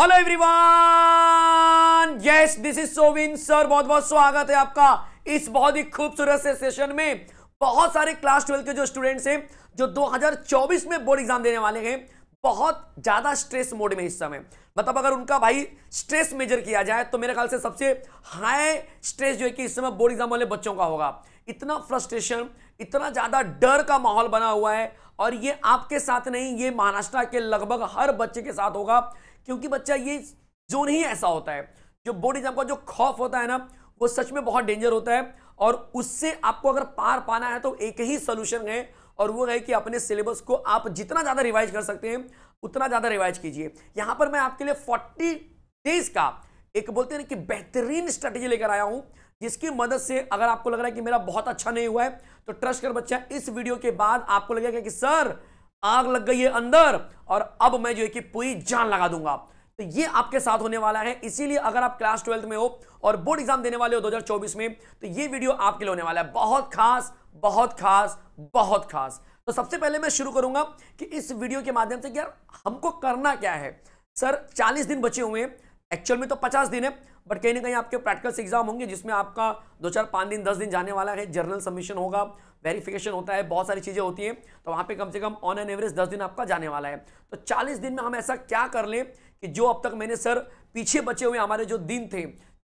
hello everyone yes this is Sovin sir बहुत बहुत स्वागत है आपका इस बहुत ही खूबसूरत से सेशन में बहुत सारे क्लास ट्वेल्व के जो स्टूडेंट्स हैं जो 2024 में बोर्ड एग्जाम देने वाले हैं बहुत ज्यादा स्ट्रेस मोड में इस समय मतलब अगर उनका भाई स्ट्रेस मेजर किया जाए तो मेरे ख्याल से सबसे हाई स्ट्रेस जो है कि इस समय बोर्ड एग्जाम वाले बच्चों का होगा इतना फ्रस्ट्रेशन इतना ज्यादा डर का माहौल बना हुआ है और ये आपके साथ नहीं ये महाराष्ट्र के लगभग हर बच्चे के साथ होगा क्योंकि बच्चा ये जोन ही ऐसा होता है जो बोर्ड एग्जाम का जो खौफ होता है ना वो सच में बहुत डेंजर होता है और उससे आपको अगर पार पाना है तो एक ही सोल्यूशन है और वो है कि अपने सिलेबस को आप जितना ज़्यादा रिवाइज कर सकते हैं उतना ज़्यादा रिवाइज कीजिए यहाँ पर मैं आपके लिए फोर्टी डेज का एक बोलते हैं ना कि बेहतरीन स्ट्रेटेजी लेकर आया हूँ जिसकी मदद से अगर आपको लग रहा है कि मेरा बहुत अच्छा नहीं हुआ है तो ट्रस्ट कर बच्चा इस वीडियो के बाद आपको लगेगा कि सर आग लग गई है अंदर और अब मैं जो है कि पूरी जान लगा दूंगा तो ये आपके साथ होने वाला है इसीलिए अगर आप क्लास ट्वेल्थ में हो और बोर्ड एग्जाम देने वाले हो 2024 में तो ये वीडियो आपके लिए होने वाला है बहुत खास बहुत खास बहुत खास तो सबसे पहले मैं शुरू करूंगा कि इस वीडियो के माध्यम से यार हमको करना क्या है सर 40 दिन बचे हुए हैं एक्चुअल में तो पचास दिन है बट कहीं ना कहीं आपके प्रैक्टिकल्स एग्जाम होंगे जिसमें आपका दो चार पाँच दिन दस दिन जाने वाला है जर्नल सबमिशन होगा वेरिफिकेशन होता है बहुत सारी चीज़ें होती हैं तो वहाँ पे कम से कम ऑन एन एवरेज दस दिन आपका जाने वाला है तो चालीस दिन में हम ऐसा क्या कर लें कि जो अब तक मैंने सर पीछे बचे हुए हमारे जो दिन थे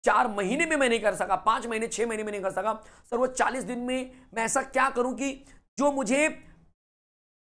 चार महीने में मैं नहीं कर सका पाँच महीने छः महीने में नहीं कर सका सर वो चालीस दिन में मैं ऐसा क्या करूँ कि जो मुझे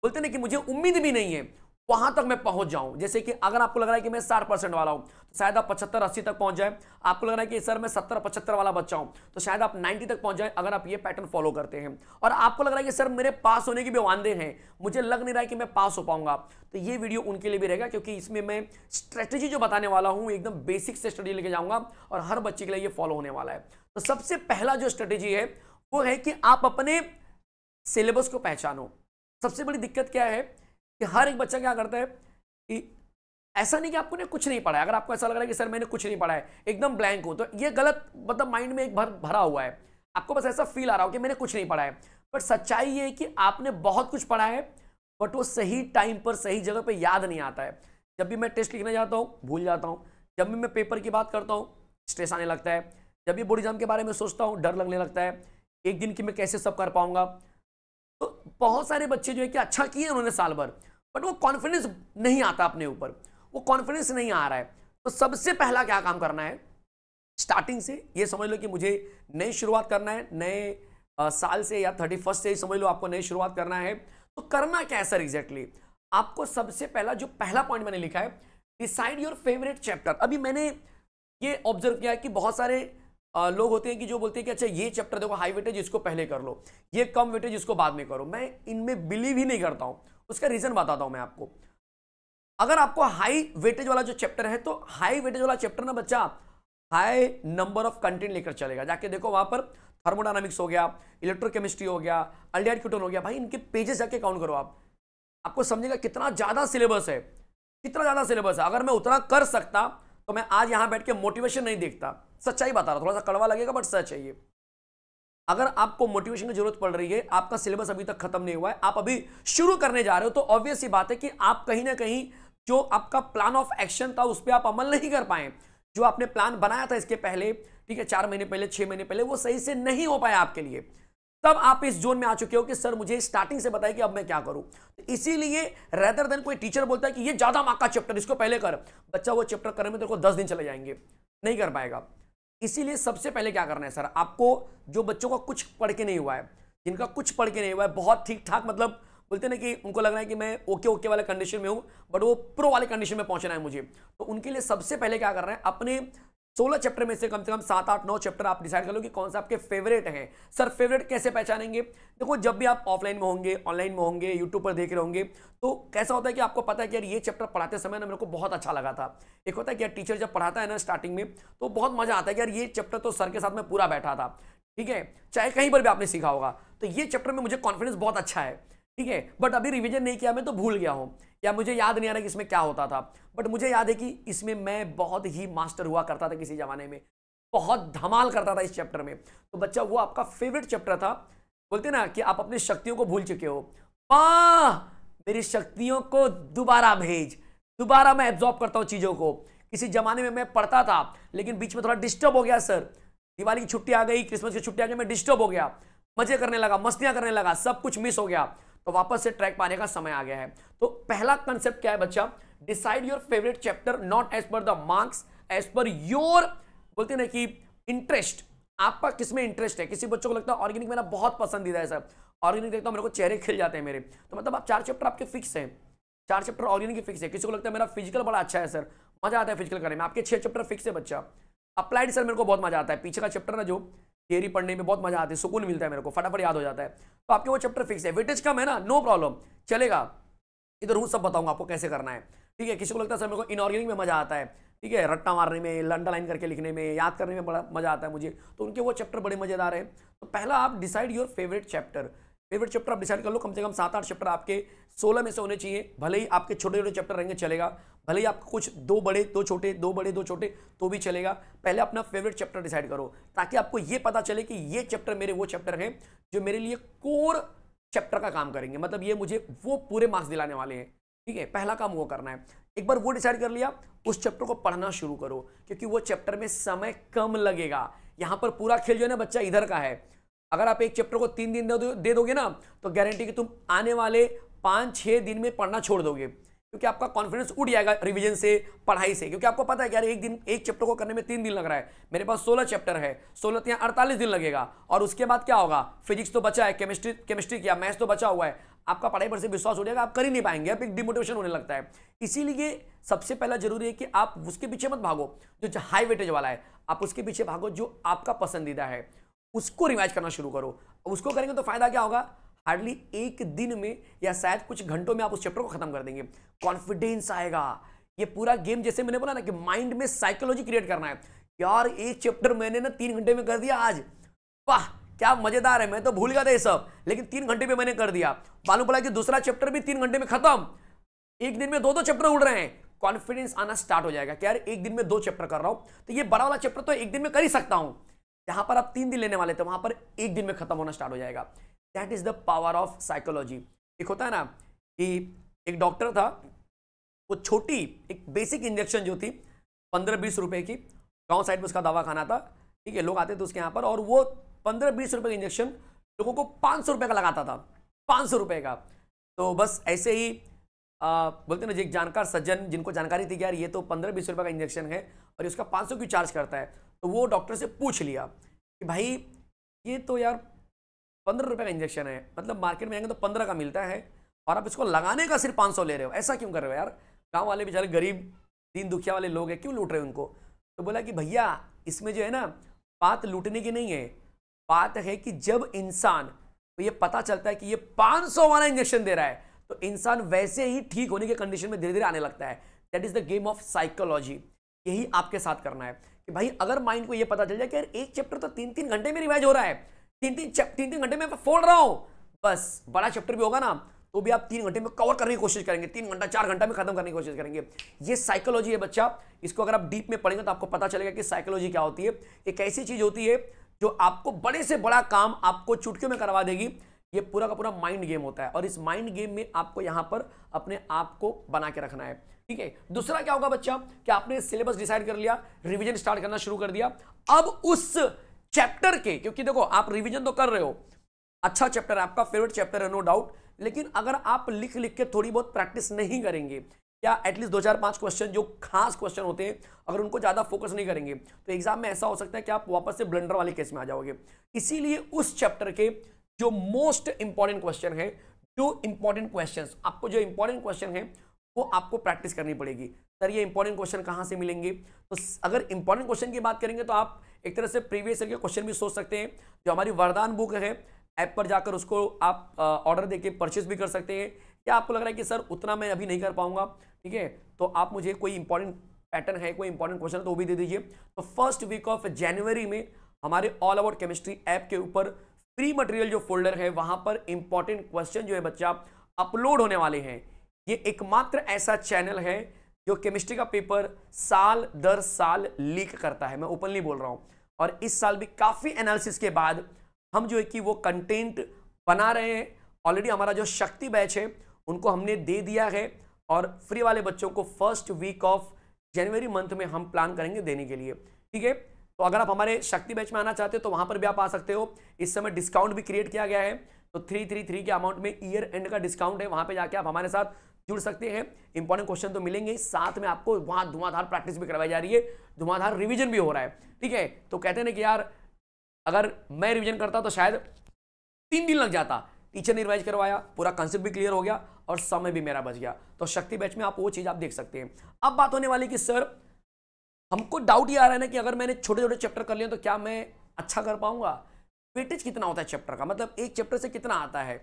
बोलते ना कि मुझे उम्मीद भी नहीं है वहां तक मैं पहुंच जाऊं जैसे कि अगर आपको लग रहा है कि मैं साठ परसेंट वाला हूं तो शायद आप पचहत्तर अस्सी तक पहुंच जाए आपको लग रहा है कि सर मैं सत्तर पचहत्तर वाला बच्चा हूं तो शायद आप नाइन्टी तक पहुंच जाए अगर आप ये पैटर्न फॉलो करते हैं और आपको लग रहा है कि सर मेरे पास होने की भी वादे हैं मुझे लग नहीं रहा है कि मैं पास हो पाऊंगा तो ये वीडियो उनके लिए भी रहेगा क्योंकि इसमें मैं स्ट्रेटेजी जो बताने वाला हूँ एकदम बेसिक से स्टडी लेके जाऊंगा और हर बच्चे के लिए ये फॉलो होने वाला है तो सबसे पहला जो स्ट्रेटेजी है वो है कि आप अपने सिलेबस को पहचानो सबसे बड़ी दिक्कत क्या है कि हर एक बच्चा क्या करता है कि ऐसा नहीं कि आपको ने कुछ नहीं पढ़ा है अगर आपको ऐसा लग रहा है कि सर मैंने कुछ नहीं पढ़ा है एकदम ब्लैंक हो तो ये गलत मतलब माइंड में एक भर भरा हुआ है आपको बस ऐसा फील आ रहा हो कि मैंने कुछ नहीं पढ़ा है बट सच्चाई ये है कि आपने बहुत कुछ पढ़ा है बट वो सही टाइम पर सही जगह पर याद नहीं आता है जब भी मैं टेस्ट लिखने जाता हूँ भूल जाता हूँ जब भी मैं पेपर की बात करता हूँ स्ट्रेस आने लगता है जब भी बोर्ड एग्जाम के बारे में सोचता हूँ डर लगने लगता है एक दिन की मैं कैसे सब कर पाऊँगा तो बहुत सारे बच्चे जो है कि अच्छा किए उन्होंने साल भर बट वो कॉन्फिडेंस नहीं आता अपने ऊपर वो कॉन्फिडेंस नहीं आ रहा है तो सबसे पहला क्या काम करना है स्टार्टिंग से ये समझ लो कि मुझे नई शुरुआत करना है नए साल से या थर्टी फर्स्ट से ही समझ लो आपको नई शुरुआत करना है तो करना क्या है सर एग्जैक्टली आपको सबसे पहला जो पहला पॉइंट मैंने लिखा है डिसाइड योर फेवरेट चैप्टर अभी मैंने ये ऑब्जर्व किया है कि बहुत सारे लोग होते हैं कि जो बोलते हैं कि अच्छा ये चैप्टर देखो हाई वेटेज इसको पहले कर लो ये कम वेटेज इसको बाद में करो मैं इनमें बिलीव ही नहीं करता हूं उसका रीज़न बताता हूं मैं आपको अगर आपको हाई वेटेज वाला जो चैप्टर है तो हाई वेटेज वाला चैप्टर ना बच्चा हाई नंबर ऑफ कंटेंट लेकर चलेगा जाके देखो वहां पर थर्मोडायनामिक्स हो गया इलेक्ट्रोकेमिस्ट्री हो गया अल्डियाड क्यूटन हो गया भाई इनके पेजेस जाके काउंट करो आप आपको समझेगा कितना ज़्यादा सिलेबस है कितना ज़्यादा सिलेबस है अगर मैं उतना कर सकता तो मैं आज यहाँ बैठ के मोटिवेशन नहीं देखता सच्चाई बता रहा थोड़ा सा कड़वा लगेगा बट सच है ये अगर आपको मोटिवेशन की जरूरत पड़ रही है आपका सिलेबस अभी तक खत्म नहीं हुआ है आप अभी शुरू करने जा रहे हो तो ऑब्वियस ये बात है कि आप कहीं ना कहीं जो आपका प्लान ऑफ एक्शन था उस पर आप अमल नहीं कर पाए जो आपने प्लान बनाया था इसके पहले ठीक है चार महीने पहले छह महीने पहले वो सही से नहीं हो पाया आपके लिए तब आप इस जोन में आ चुके हो कि सर मुझे स्टार्टिंग से बताए कि अब मैं क्या करूं तो इसीलिए रेदर देन कोई टीचर बोलता है कि ये ज़्यादा मार्क का चैप्टर इसको पहले कर बच्चा वो चैप्टर करने में तेरे को दस दिन चले जाएंगे नहीं कर पाएगा इसीलिए सबसे पहले क्या करना है सर आपको जो बच्चों का कुछ पढ़ के नहीं हुआ है जिनका कुछ पढ़ के नहीं हुआ है बहुत ठीक ठाक मतलब बोलते ना कि उनको लग रहा है कि मैं ओके ओके वाले कंडीशन में हूँ बट वो प्रो वाले कंडीशन में पहुँचना है मुझे तो उनके लिए सबसे पहले क्या करना है अपने सोलह चैप्टर में से कम से कम सात आठ नौ चैप्टर आप डिसाइड कर लो कि कौन सा आपके फेवरेट हैं सर फेवरेट कैसे पहचानेंगे देखो जब भी आप ऑफलाइन में होंगे ऑनलाइन में होंगे यूट्यूब पर देख रहे होंगे तो कैसा होता है कि आपको पता है कि यार ये चैप्टर पढ़ाते समय ना मेरे को बहुत अच्छा लगा था एक होता है कि यार टीचर जब पढ़ाता है ना स्टार्टिंग में तो बहुत मजा आता है कि यार ये चैप्टर तो सर के साथ में पूरा बैठा था ठीक है चाहे कहीं पर भी आपने सीखा होगा तो ये चैप्टर में मुझे कॉन्फिडेंस बहुत अच्छा है ठीक है बट अभी रिविजन नहीं किया मैं तो भूल गया हूँ या मुझे याद नहीं आ रहा कि इसमें क्या होता था बट मुझे याद है कि इसमें मैं बहुत ही मास्टर हुआ करता था किसी ज़माने में बहुत धमाल करता था इस चैप्टर में तो बच्चा वो आपका फेवरेट चैप्टर था बोलते ना कि आप अपनी शक्तियों को भूल चुके हो पा हाँ, मेरी शक्तियों को दोबारा भेज दोबारा मैं एब्जॉर्ब करता हूँ चीज़ों को किसी ज़माने में मैं पढ़ता था लेकिन बीच में थोड़ा डिस्टर्ब हो गया सर दिवाली की छुट्टी आ गई क्रिसमस की छुट्टी आ गई मैं डिस्टर्ब हो गया मजे करने लगा मस्तियाँ करने लगा सब कुछ मिस हो गया तो वापस से ट्रैक पाने का समय आ गया है तो पहला कंसेप्ट क्या है बच्चा decide your favourite chapter not as per the marks as per your बोलते ना कि इंटरेस्ट आपका किसमें इंटरेस्ट है किसी बच्चों को लगता है ऑर्गेनिक मेरा बहुत पसंदीदा है सर ऑर्गेनिक देखता हूँ मेरे को चेहरे खिल जाते हैं मेरे तो मतलब आप चार चैप्टर आपके फिक्स हैं चार चैप्टर ऑर्गेनिक फिक्स है किसी को लगता है मेरा फिजिकल बड़ा अच्छा है सर मजा आता है फिजिकल करने में आपके छह चैप्टर फिक्स है बच्चा अप्लाइड सर मेरे को बहुत मजा आता है पीछे का चैप्टर ना जो थियरी पढ़ने में बहुत मजा आता है सुकून मिलता है मेरे को फटाफट याद हो जाता है तो आपके वो चैप्टर फिक्स है वेटेज कम है ना नो प्रॉब्लम चलेगा इधर हूँ सब बताऊंगा आपको कैसे करना है ठीक है किसी को लगता है सर मेरे को इनऑर्गेनिक में मजा आता है ठीक है रट्टा मारने में लाइन करके लिखने में याद करने में बड़ा मजा आता है मुझे तो उनके वो चैप्टर बड़े मजेदार है तो पहला आप decide your favourite chapter favourite chapter आप डिसाइड कर लो कम से कम सात आठ चैप्टर आपके सोलह में से होने चाहिए भले ही आपके छोटे छोटे चैप्टर रहेंगे चलेगा भले ही आपको कुछ दो बड़े दो छोटे दो बड़े दो छोटे तो भी चलेगा पहले अपना फेवरेट चैप्टर डिसाइड करो ताकि आपको ये पता चले कि ये चैप्टर मेरे वो चैप्टर हैं जो मेरे लिए कोर चैप्टर का काम करेंगे मतलब ये मुझे वो पूरे मार्क्स दिलाने वाले हैं ठीक है पहला काम वो करना है एक बार वो डिसाइड कर लिया उस चैप्टर को पढ़ना शुरू करो क्योंकि वो चैप्टर में समय कम लगेगा यहाँ पर पूरा खेल जो है ना बच्चा इधर का है अगर आप एक चैप्टर को तीन दिन दे, दोगे ना तो गारंटी कि तुम आने वाले पाँच छः दिन में पढ़ना छोड़ दोगे क्योंकि आपका कॉन्फिडेंस उठ जाएगा रिवीजन से पढ़ाई से क्योंकि आपको पता है कि यार एक दिन एक चैप्टर को करने में तीन दिन लग रहा है मेरे पास सोलह चैप्टर है सोलह तीन अड़तालीस दिन लगेगा और उसके बाद क्या होगा फिजिक्स तो बचा है केमिस्ट्री केमिस्ट्री किया मैथ्स तो बचा हुआ है आपका पढ़ाई पर से विश्वास हो जाएगा आप कर ही नहीं पाएंगे आप एक डिमोटिवेशन होने लगता है इसीलिए सबसे पहला जरूरी है कि आप उसके पीछे मत भागो जो हाई वेटेज वाला है आप उसके पीछे भागो जो आपका पसंदीदा है उसको रिवाइज करना शुरू करो उसको करेंगे तो फायदा क्या होगा हार्डली एक दिन में या शायद कुछ घंटों में आप उस चैप्टर को खत्म कर देंगे कॉन्फिडेंस आएगा ये पूरा गेम जैसे मैंने बोला ना कि माइंड में साइकोलॉजी क्रिएट करना है यार एक चैप्टर मैंने ना तीन घंटे में कर दिया आज वाह क्या मजेदार है मैं तो भूल गया था ये सब लेकिन तीन घंटे में मैंने कर दिया मालूम पड़ा कि दूसरा चैप्टर भी तीन घंटे में खत्म एक दिन में दो दो चैप्टर उड़ रहे हैं कॉन्फिडेंस आना स्टार्ट हो जाएगा कि यार एक दिन में दो चैप्टर कर रहा हूं तो ये बड़ा वाला चैप्टर तो एक दिन में कर ही सकता हूं जहां पर आप तीन दिन लेने वाले थे वहां पर एक दिन में खत्म होना स्टार्ट हो जाएगा that is the power of psychology एक होता है ना कि एक डॉक्टर था वो छोटी एक बेसिक इंजेक्शन जो थी पंद्रह बीस रुपए की गांव साइड में उसका दवा खाना था ठीक है लोग आते थे उसके यहाँ पर और वो पंद्रह बीस रुपये का इंजेक्शन लोगों को पाँच सौ रुपये का लगाता था पाँच सौ रुपये का तो बस ऐसे ही आ, बोलते ना जी एक जानकार सज्जन जिनको जानकारी थी कि यार ये तो पंद्रह बीस रुपये का इंजेक्शन है और ये उसका पाँच सौ क्यों चार्ज करता है तो वो डॉक्टर से पूछ लिया कि भाई ये तो यार पंद्रह रुपये का इंजेक्शन है मतलब मार्केट में आएंगे तो पंद्रह का मिलता है और आप इसको लगाने का सिर्फ पाँच सौ ले रहे हो ऐसा क्यों कर रहे हो यार गाँव वाले बेचारे गरीब दीन दुखिया वाले लोग हैं क्यों लूट रहे उनको तो बोला कि भैया इसमें जो है ना बात लूटने की नहीं है बात है कि जब इंसान तो ये पता चलता है कि ये 500 वाला इंजेक्शन दे रहा है तो इंसान वैसे ही ठीक होने के कंडीशन में धीरे धीरे आने लगता है that is the game of psychology यही आपके साथ करना है कि भाई अगर माइंड को ये पता चल जाए कि यार एक चैप्टर तो तीन तीन घंटे में रिवाइज हो रहा है तीन तीन तीन तीन घंटे में मैं फोड़ रहा हूँ बस बड़ा चैप्टर भी होगा ना तो भी आप तीन घंटे में कवर करने की कोशिश करेंगे तीन घंटा चार घंटा में खत्म करने की कोशिश करेंगे ये साइकोलॉजी है बच्चा इसको अगर आप डीप में पढ़ेंगे तो आपको पता चलेगा कि साइकोलॉजी क्या होती है एक ऐसी चीज होती है जो आपको बड़े से बड़ा काम आपको चुटकियों में करवा देगी ये पूरा का पूरा माइंड गेम होता है और इस माइंड गेम में आपको यहां पर अपने आप को बना के रखना है ठीक है दूसरा क्या होगा बच्चा कि आपने सिलेबस डिसाइड कर लिया रिविजन स्टार्ट करना शुरू कर दिया अब उस चैप्टर के क्योंकि देखो आप रिविजन तो कर रहे हो अच्छा चैप्टर आपका फेवरेट चैप्टर है नो डाउट लेकिन अगर आप लिख लिख के थोड़ी बहुत प्रैक्टिस नहीं करेंगे या एटलीस्ट दो चार पांच क्वेश्चन जो खास क्वेश्चन होते हैं अगर उनको ज़्यादा फोकस नहीं करेंगे तो एग्जाम में ऐसा हो सकता है कि आप वापस से ब्लेंडर वाले केस में आ जाओगे इसीलिए उस चैप्टर के जो मोस्ट इंपॉर्टेंट क्वेश्चन है टू इंपॉर्टेंट क्वेश्चन आपको जो इंपॉर्टेंट क्वेश्चन है वो आपको प्रैक्टिस करनी पड़ेगी सर ये इंपॉर्टेंट क्वेश्चन कहाँ से मिलेंगे तो अगर इंपॉर्टेंट क्वेश्चन की बात करेंगे तो आप एक तरह से प्रीवियस ईयर के क्वेश्चन भी सोच सकते हैं जो हमारी वरदान बुक है ऐप पर जाकर उसको आप ऑर्डर देके परचेज भी कर सकते हैं या आपको लग रहा है कि सर उतना मैं अभी नहीं कर पाऊंगा ठीक है तो आप मुझे कोई इंपॉर्टेंट पैटर्न है कोई इंपॉर्टेंट क्वेश्चन तो वो भी दे दीजिए तो फर्स्ट वीक ऑफ जनवरी में हमारे ऑल अबाउट केमिस्ट्री ऐप के ऊपर प्री मटेरियल जो फोल्डर है वहां पर इंपॉर्टेंट क्वेश्चन जो है बच्चा अपलोड होने वाले हैं ये एकमात्र ऐसा चैनल है जो केमिस्ट्री का पेपर साल दर साल लीक करता है मैं ओपनली बोल रहा हूँ और इस साल भी काफ़ी एनालिसिस के बाद हम जो है कि वो कंटेंट बना रहे हैं ऑलरेडी हमारा जो शक्ति बैच है उनको हमने दे दिया है और फ्री वाले बच्चों को फर्स्ट वीक ऑफ जनवरी मंथ में हम प्लान करेंगे देने के लिए ठीक है तो अगर आप हमारे शक्ति बैच में आना चाहते हो तो वहां पर भी आप आ सकते हो इस समय डिस्काउंट भी क्रिएट किया गया है तो थ्री थ्री थ्री के अमाउंट में ईयर एंड का डिस्काउंट है वहां पे जाके आप हमारे साथ जुड़ सकते हैं इंपॉर्टेंट क्वेश्चन तो मिलेंगे साथ में आपको वहां धुआंधार प्रैक्टिस भी करवाई जा रही है धुआंधार रिविजन भी हो रहा है ठीक है तो कहते ना कि यार अगर मैं रिविजन करता तो शायद तीन दिन लग जाता टीचर ने रिवाइज करवाया पूरा कंसेप्ट भी क्लियर हो गया और समय भी मेरा बच गया तो शक्ति बैच में आप वो चीज़ आप देख सकते हैं अब बात होने वाली कि सर हमको डाउट ये आ रहा है ना कि अगर मैंने छोटे छोटे चैप्टर कर लिए तो क्या मैं अच्छा कर पाऊंगा वेटेज कितना होता है चैप्टर का मतलब एक चैप्टर से कितना आता है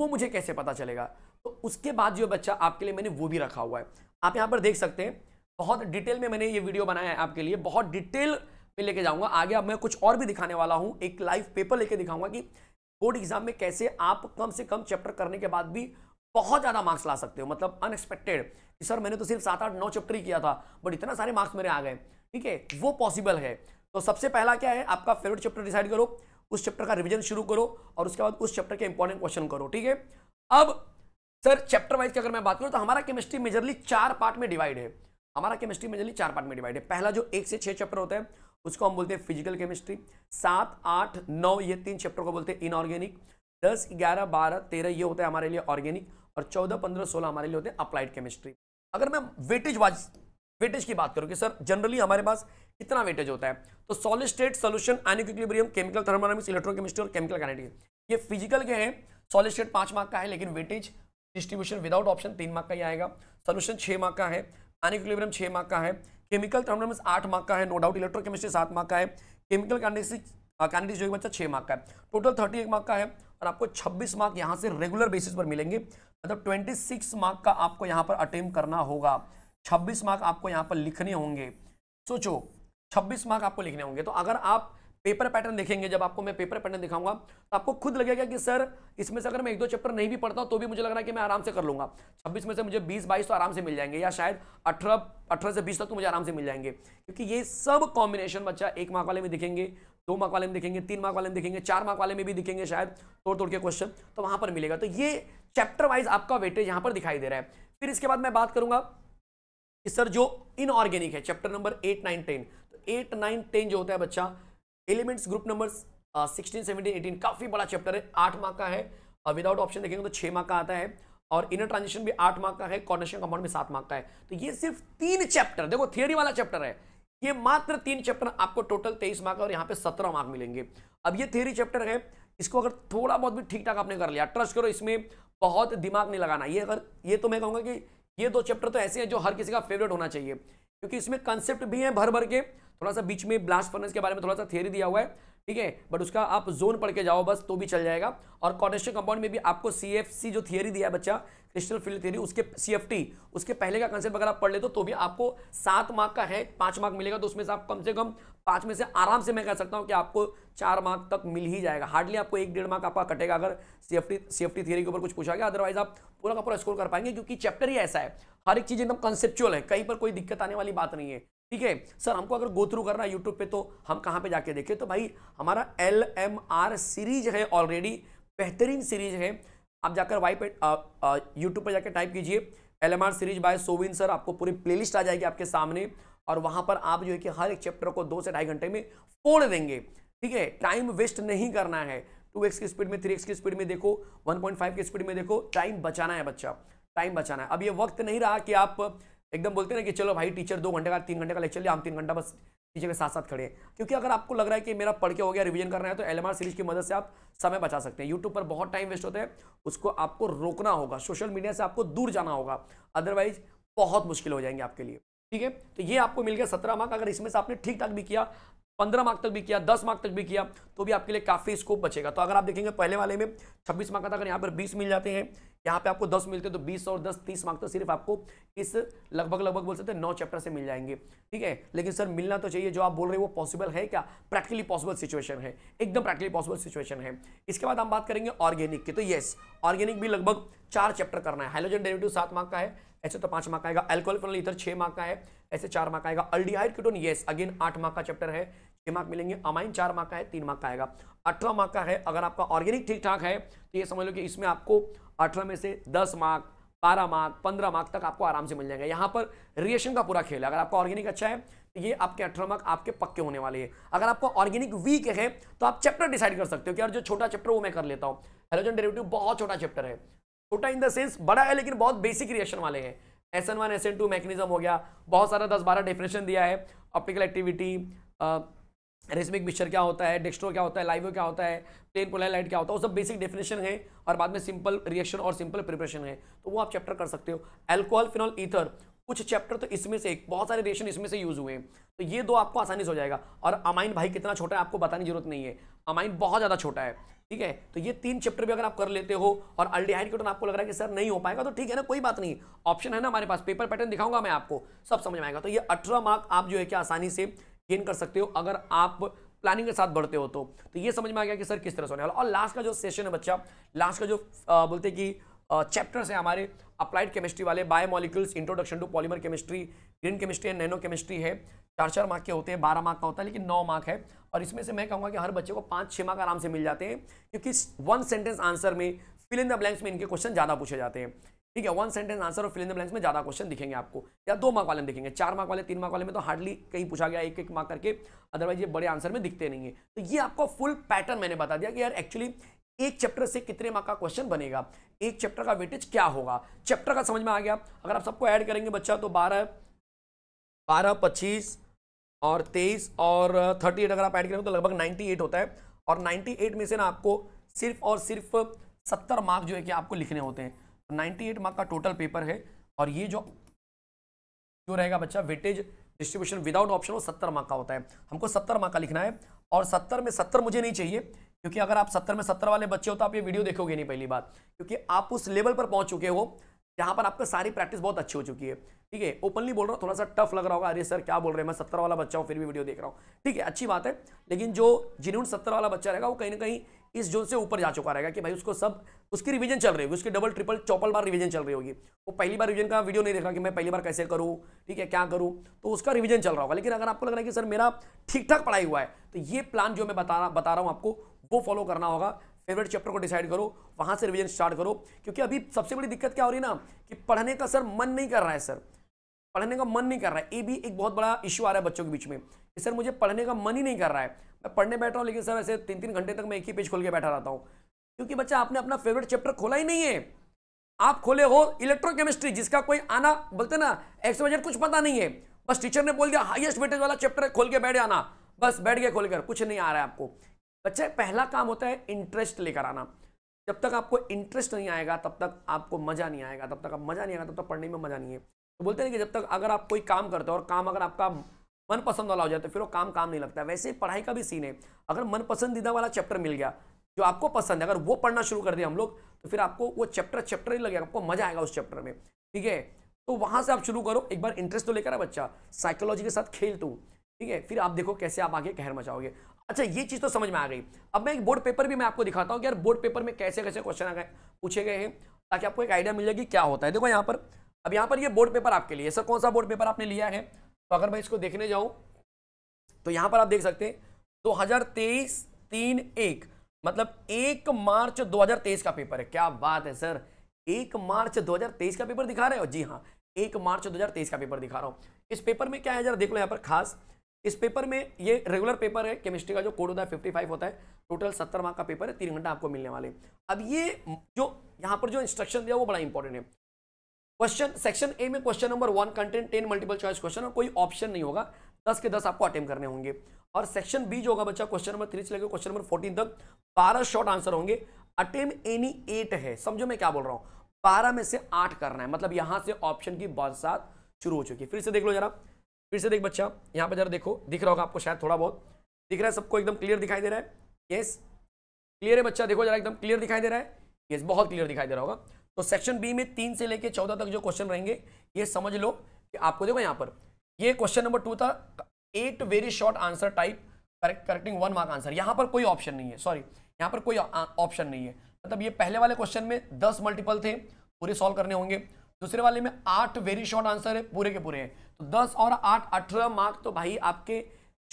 वो मुझे कैसे पता चलेगा तो उसके बाद जो बच्चा आपके लिए मैंने वो भी रखा हुआ है आप यहाँ पर देख सकते हैं बहुत डिटेल में मैंने ये वीडियो बनाया है आपके लिए बहुत डिटेल में लेके जाऊंगा आगे अब मैं कुछ और भी दिखाने वाला हूँ एक लाइव पेपर लेके दिखाऊंगा कि बोर्ड एग्जाम में कैसे आप कम से कम चैप्टर करने के बाद भी बहुत ज़्यादा मार्क्स ला सकते हो मतलब अनएक्सपेक्टेड सर मैंने तो सिर्फ सात आठ नौ चैप्टर ही किया था बट इतना सारे मार्क्स मेरे आ गए ठीक है वो पॉसिबल है तो सबसे पहला क्या है आपका फेवरेट चैप्टर डिसाइड करो उस चैप्टर का रिविजन शुरू करो और उसके बाद उस चैप्टर के इंपॉर्टेंट क्वेश्चन करो ठीक है अब सर चैप्टर वाइज की अगर मैं बात करूँ तो हमारा केमिस्ट्री मेजरली चार पार्ट में डिवाइड है हमारा केमिस्ट्री मेजरली चार पार्ट में डिवाइड है पहला जो एक से छः चैप्टर होता है उसको हम बोलते हैं फिजिकल केमिस्ट्री सात आठ नौ ये तीन चैप्टर को बोलते हैं इनऑर्गेनिक दस ग्यारह बारह तेरह ये होता है हमारे लिए ऑर्गेनिक और चौदह पंद्रह सोलह हमारे लिए होते हैं अप्लाइड केमिस्ट्री अगर मैं वेटेज वाइज वेटेज की बात करूँ कि सर जनरली हमारे पास कितना वेटेज होता है तो solid state solution equilibrium chemical thermodynamics electrochemistry और केमिकल कैनेटिक ये फिजिकल के हैं सॉलिड स्टेट पाँच मार्क का है लेकिन वेटेज डिस्ट्रीब्यूशन विदाउट ऑप्शन तीन मार्क का ही आएगा सोल्यूशन छः मार्क का है एनिक्लिब्रियम छः मार्क का है केमिकल थर्मोडायनामिक्स आठ मार्क का है नो डाउट इलेक्ट्रोकेमिस्ट्री सात मार्क का है केमिकल काइनेटिक्स काइनेटिक्स जो बच्चा छः मार्क का है टोटल थर्टी एक मार्क का है और आपको छब्बीस मार्क यहाँ से रेगुलर बेसिस पर मिलेंगे मतलब ट्वेंटी सिक्स मार्क का आपको यहाँ पर अटेम्प करना होगा छब्बीस मार्क आपको यहाँ पर लिखने होंगे सोचो छब्बीस मार्क आपको लिखने होंगे तो अगर आप पेपर पैटर्न देखेंगे जब आपको मैं पेपर पैटर्न दिखाऊंगा तो आपको खुद लगेगा कि सर इसमें से अगर मैं एक दो चैप्टर नहीं भी पढ़ता हूं तो भी मुझे लग रहा है कि मैं आराम से कर लूंगा छब्बीस में से मुझे बीस बाईस तो आराम से मिल जाएंगे या शायद अठारह अठारह से बीस तक तो मुझे आराम से मिल जाएंगे क्योंकि ये सब कॉम्बिनेशन बच्चा एक मार्क वाले में दिखेंगे दो मार्क वाले में दिखेंगे तीन मार्क वाले में दिखेंगे चार मार्क वाले में भी दिखेंगे शायद तोड़ तोड़ के क्वेश्चन तो वहाँ पर मिलेगा तो ये चैप्टर वाइज आपका वेटेज यहां पर दिखाई दे रहा है फिर इसके बाद मैं बात करूंगा कि सर जो इनऑर्गेनिक है chapter number eight nine ten तो एट नाइन टेन जो होता है बच्चा elements group number sixteen seventeen eighteen काफी बड़ा चैप्टर है आठ मार्क का है विदाउट uh, ऑप्शन देखेंगे तो छह मार्क का आता है और इनर ट्रांजिशन भी आठ मार्क का है कॉर्नेशन कंपाउंड में सात मार्क का है तो ये सिर्फ तीन चैप्टर देखो थियोरी वाला चैप्टर है ये मात्र तीन चैप्टर आपको टोटल तेईस मार्क और यहाँ पे सत्रह मार्क मिलेंगे अब ये थियोरी चैप्टर है इसको अगर थोड़ा बहुत भी ठीक ठाक आपने कर लिया ट्रस्ट करो इसमें बहुत दिमाग नहीं लगाना ये अगर ये तो मैं कहूँगा कि ये दो चैप्टर तो ऐसे हैं जो हर किसी का फेवरेट होना चाहिए क्योंकि इसमें कंसेप्ट भी है भर भर के थोड़ा सा बीच में ब्लास्ट फर्नेस के बारे में थोड़ा सा थियरी दिया हुआ है ठीक है बट उसका आप जोन पढ़ के जाओ बस तो भी चल जाएगा और कॉर्डेशन कंपाउंड में भी आपको सी जो थियरी दिया है बच्चा क्रिस्टल फील्ड थियरी उसके सी उसके पहले का कंसेप्ट अगर आप पढ़ ले तो, तो भी आपको सात मार्क का है पाँच मार्क मिलेगा तो उसमें से आप कम से कम पाँच में से आराम से मैं कह सकता हूँ कि आपको चार मार्क तक मिल ही जाएगा हार्डली आपको एक डेढ़ मार्क आपका कटेगा अगर सी सेफ्टी थियरी के ऊपर कुछ पूछा गया अदरवाइज आप पूरा का पूरा स्कोर कर पाएंगे क्योंकि चैप्टर ही ऐसा है हर एक चीज़ एकदम कंसेप्चुअल है कहीं पर कोई दिक्कत आने वाली बात नहीं है ठीक है सर हमको अगर गो थ्रू करना है यूट्यूब पे तो हम कहाँ पे जाके देखें तो भाई हमारा एल एम आर सीरीज है ऑलरेडी बेहतरीन सीरीज है आप जाकर वाई पे यूट्यूब पर जाकर टाइप कीजिए L M R series by Sovin sir आपको पूरी प्लेलिस्ट आ जाएगी आपके सामने और वहाँ पर आप जो है कि हर एक चैप्टर को दो से ढाई घंटे में फोड़ देंगे ठीक है टाइम वेस्ट नहीं करना है टू एक्स की स्पीड में थ्री एक्स की स्पीड में देखो वन पॉइंट फाइव की स्पीड में देखो टाइम बचाना है बच्चा टाइम बचाना है अब ये वक्त नहीं रहा कि आप एकदम बोलते ना कि चलो भाई टीचर दो घंटे का तीन घंटे का लेक्चर लिया हम तीन घंटा बस टीचर के साथ साथ खड़े हैं क्योंकि अगर आपको लग रहा है कि मेरा पढ़ के हो गया रिवीजन करना है तो एल सीरीज की मदद से आप समय बचा सकते हैं यूट्यूब पर बहुत टाइम वेस्ट होता है उसको आपको रोकना होगा सोशल मीडिया से आपको दूर जाना होगा अदरवाइज बहुत मुश्किल हो जाएंगे आपके लिए ठीक है तो ये आपको मिल गया सत्रह मार्क अगर इसमें से आपने ठीक ठाक भी किया पंद्रह मार्क तक भी किया दस मार्क तक भी किया तो भी आपके लिए काफ़ी स्कोप बचेगा तो अगर आप देखेंगे पहले वाले में छब्बीस मार्क का था अगर यहाँ पर बीस मिल जाते हैं यहाँ पे आपको दस मिलते हैं तो बीस और दस तीस मार्क्स तो सिर्फ आपको इस लगभग लगभग बोल सकते हैं नौ चैप्टर से मिल जाएंगे ठीक है लेकिन सर मिलना तो चाहिए जो आप बोल रहे हो वो पॉसिबल है क्या प्रैक्टिकली पॉसिबल सिचुएशन है एकदम प्रैक्टिकली पॉसिबल सिचुएशन है इसके बाद हम बात करेंगे ऑर्गेनिक की तो येस ऑर्गेनिक भी लगभग चार चैप्टर करना है हाइलोजन डेरेटिव सात मार्क का है ऐसे तो पांच मार्क आएगा एल्कोहल इधर छह मार्क का है ऐसे चार मार्क आएगा अल्डीहाइड क्यूटोन येस अगेन आठ मार्क का चैप्टर है छह मार्क मिलेंगे अमाइन चार मार्क का है तीन मार्क का आएगा अठारह मार्क का है अगर आपका ऑर्गेनिक ठीक ठाक है तो ये समझ लो कि इसमें आपको अठारह में से दस मार्क बारह मार्क पंद्रह मार्क तक आपको आराम से मिल जाएगा यहाँ पर रिएक्शन का पूरा खेल है अगर आपका ऑर्गेनिक अच्छा है तो ये आपके अठारह मार्क आपके पक्के होने वाले हैं अगर आपका ऑर्गेनिक वीक है तो आप चैप्टर डिसाइड कर सकते हो कि यार जो छोटा चैप्टर वो मैं कर लेता हूँ हेलोजन डेरेटिव बहुत छोटा चैप्टर है छोटा इन द सेंस बड़ा है लेकिन बहुत बेसिक रिएक्शन वाले हैं S N one S N two mechanism हो गया बहुत सारा दस बारह डेफिनेशन दिया है ऑप्टिकल एक्टिविटी रेसमिक मिक्सर क्या होता है डेक्स्ट्रो क्या होता है लाइवो क्या होता है प्लेन लाइट क्या होता है वो सब बेसिक डेफिनेशन है और बाद में सिंपल रिएक्शन और सिंपल प्रिपरेशन है तो वो आप चैप्टर कर सकते हो एल्कोहल फिनॉल ईथर कुछ चैप्टर तो इसमें से एक बहुत सारे रिएक्शन इसमें से यूज हुए हैं तो ये दो आपको आसानी से हो जाएगा और अमाइन भाई कितना छोटा है आपको बताने की जरूरत नहीं है अमाइन बहुत ज़्यादा छोटा है ठीक है तो ये तीन चैप्टर भी अगर आप कर लेते हो और अल्डिहाइड केटन आपको लग रहा है कि सर नहीं हो पाएगा तो ठीक है ना कोई बात नहीं ऑप्शन है ना हमारे पास पेपर पैटर्न दिखाऊंगा मैं आपको सब समझ में आएगा तो ये अठारह मार्क आप जो है कि आसानी से गेन कर सकते हो अगर आप प्लानिंग के साथ बढ़ते हो तो तो ये समझ में आ गया कि सर किस तरह से होने वाला और लास्ट का जो सेशन है बच्चा लास्ट का जो आ, बोलते कि चैप्टर्स हैं हमारे अप्लाइड केमिस्ट्री वाले biomolecules introduction to polymer chemistry green chemistry and nano chemistry है चार चार मार्क के होते हैं बारह मार्क का होता है लेकिन नौ मार्क है और इसमें से मैं कहूँगा कि हर बच्चे को पाँच छः मार्क आराम से मिल जाते हैं क्योंकि वन सेंटेंस आंसर में फिल इन द ब्लैंक्स में इनके क्वेश्चन ज़्यादा पूछे जाते हैं ठीक है वन सेंटेंस आंसर और फिल ब्लैंक्स में ज्यादा क्वेश्चन दिखेंगे आपको या दो मार्क वाले में दिखेंगे चार मार्क वाले तीन मार्क वाले में तो हार्डली कहीं पूछा गया एक एक मार्क करके अदरवाइज ये बड़े आंसर में दिखते नहीं है तो ये आपको फुल पैटर्न मैंने बता दिया कि यार एक्चुअली एक चैप्टर से कितने मार्क का क्वेश्चन बनेगा एक चैप्टर का वेटेज क्या होगा चैप्टर का समझ में आ गया अगर आप सबको ऐड करेंगे बच्चा तो बारह बारह पच्चीस और तेईस और थर्टी एट अगर आप ऐड करेंगे तो लगभग नाइन्टी एट होता है और नाइन्टी एट में से ना आपको सिर्फ और सिर्फ सत्तर मार्क जो है कि आपको लिखने होते हैं 98 मार्क का टोटल पेपर है और ये जो जो रहेगा बच्चा वेटेज डिस्ट्रीब्यूशन विदाउट ऑप्शन वो सत्तर मार्क का होता है हमको सत्तर मार्क का लिखना है और सत्तर में सत्तर मुझे नहीं चाहिए क्योंकि अगर आप सत्तर में सत्तर वाले बच्चे हो तो आप ये वीडियो देखोगे नहीं पहली बात क्योंकि आप उस लेवल पर पहुंच चुके हो जहां पर आपका सारी प्रैक्टिस बहुत अच्छी हो चुकी है ठीक है ओपनली बोल रहा हूँ थोड़ा सा टफ लग रहा होगा अरे सर क्या बोल रहे हैं मैं सत्तर वाला बच्चा हूँ फिर भी वीडियो देख रहा हूँ ठीक है अच्छी बात है लेकिन जो जिन्होंने सत्तर वाला बच्चा रहेगा वो कहीं ना कहीं इस जोन से ऊपर जा चुका रहेगा कि भाई उसको सब उसकी रिवीजन चल रही होगी उसकी डबल ट्रिपल चौपल बार रिवीजन चल रही होगी वो पहली बार रिवीजन का वीडियो नहीं देख रहा कि मैं पहली बार कैसे करूँ ठीक है क्या करूँ तो उसका रिवीजन चल रहा होगा लेकिन अगर आपको लग रहा है कि सर मेरा ठीक ठाक पढ़ाई हुआ है तो ये प्लान जो मैं बता बता रहा हूँ आपको वो फॉलो करना होगा फेवरेट चैप्टर को डिसाइड करो वहाँ से रिवीजन स्टार्ट करो क्योंकि अभी सबसे बड़ी दिक्कत क्या हो रही है ना कि पढ़ने का सर मन नहीं कर रहा है सर पढ़ने का मन नहीं कर रहा है ये भी एक बहुत बड़ा इशू आ रहा है बच्चों के बीच में कि सर मुझे पढ़ने का मन ही नहीं कर रहा है मैं पढ़ने बैठ रहा हूँ लेकिन सर ऐसे तीन तीन घंटे तक मैं एक ही पेज खोल के बैठा रहता हूँ क्योंकि बच्चा आपने अपना फेवरेट चैप्टर खोला ही नहीं है आप खोले हो इलेक्ट्रोकेमिस्ट्री जिसका कोई आना बोलते ना एक्सपोजर कुछ पता नहीं है बस टीचर ने बोल दिया हाइएस्ट वेटेज वाला चैप्टर खोल के बैठ आना बस बैठ गए खोल कर कुछ नहीं आ रहा है आपको बच्चा पहला काम होता है इंटरेस्ट लेकर आना जब तक आपको इंटरेस्ट नहीं आएगा तब तक आपको मजा नहीं आएगा तब तक आप मजा नहीं आएगा तब तक पढ़ने में मजा नहीं है तो बोलते हैं कि जब तक अगर आप कोई काम करते हो और काम अगर आपका मनपसंद वाला हो जाए तो फिर वो काम काम नहीं लगता वैसे पढ़ाई का भी सीन है अगर मन पसंदीदा वाला चैप्टर मिल गया जो आपको पसंद है अगर वो पढ़ना शुरू कर दिया हम लोग तो फिर आपको वो चैप्टर चैप्टर ही लगेगा आपको मजा आएगा उस चैप्टर में ठीक है तो वहाँ से आप शुरू करो एक बार इंटरेस्ट तो लेकर आ बच्चा साइकोलॉजी के साथ खेल तू ठीक है फिर आप देखो कैसे आप आगे कहर मचाओगे अच्छा ये चीज़ तो समझ में आ गई अब मैं एक बोर्ड पेपर भी मैं आपको दिखाता हूँ कि यार बोर्ड पेपर में कैसे कैसे क्वेश्चन आ गए पूछे गए हैं ताकि आपको एक आइडिया मिल जाएगी क्या होता है देखो यहाँ पर अब यहां पर ये बोर्ड पेपर आपके लिए सर कौन सा बोर्ड पेपर आपने लिया है तो अगर मैं इसको देखने जाऊं तो यहां पर आप देख सकते हैं दो हज़ार तेईस तीन एक मतलब एक मार्च 2023 का पेपर है क्या बात है सर एक मार्च 2023 का पेपर दिखा रहे हो जी हाँ एक मार्च 2023 का पेपर दिखा रहा हूं इस पेपर में क्या है जरा देख लो यहाँ पर खास इस पेपर में ये रेगुलर पेपर है केमिस्ट्री का जो कोड होता है फिफ्टी फाइव होता है टोटल सत्तर मार्क का पेपर है तीन घंटा आपको मिलने वाले अब ये जो यहाँ पर जो इंस्ट्रक्शन दिया वो बड़ा इंपॉर्टेंट है क्वेश्चन सेक्शन ए में question number one content ten multiple choice question और कोई ऑप्शन नहीं होगा दस के दस आपको अटेम्प करने होंगे और सेक्शन बी जो होगा बच्चा क्वेश्चन नंबर थ्री से लेकर क्वेश्चन नंबर फोर्टीन तक बारह शॉर्ट आंसर होंगे अटेम्प एनी एट है समझो मैं क्या बोल रहा हूँ बारह में से आठ करना है मतलब यहाँ से ऑप्शन की बरसात शुरू हो चुकी है फिर से देख लो जरा फिर से देख बच्चा यहाँ पर जरा देखो दिख रहा होगा आपको शायद थोड़ा बहुत दिख रहा है सबको एकदम क्लियर दिखाई दे रहा है यस क्लियर है बच्चा देखो जरा एकदम क्लियर दिखाई दे रहा है यस बहुत क्लियर दिखाई दे रहा होगा तो सेक्शन बी में तीन से लेकर चौदह तक जो क्वेश्चन रहेंगे ये समझ लो कि आपको देखो यहाँ पर ये क्वेश्चन नंबर टू था eight very short answer type correct correcting one mark answer यहाँ पर कोई ऑप्शन नहीं है सॉरी यहाँ पर कोई ऑप्शन नहीं है मतलब ये पहले वाले क्वेश्चन में दस मल्टीपल थे पूरे सॉल्व करने होंगे दूसरे वाले में आठ वेरी शॉर्ट आंसर है पूरे के पूरे हैं तो दस और आठ अठारह मार्क तो भाई आपके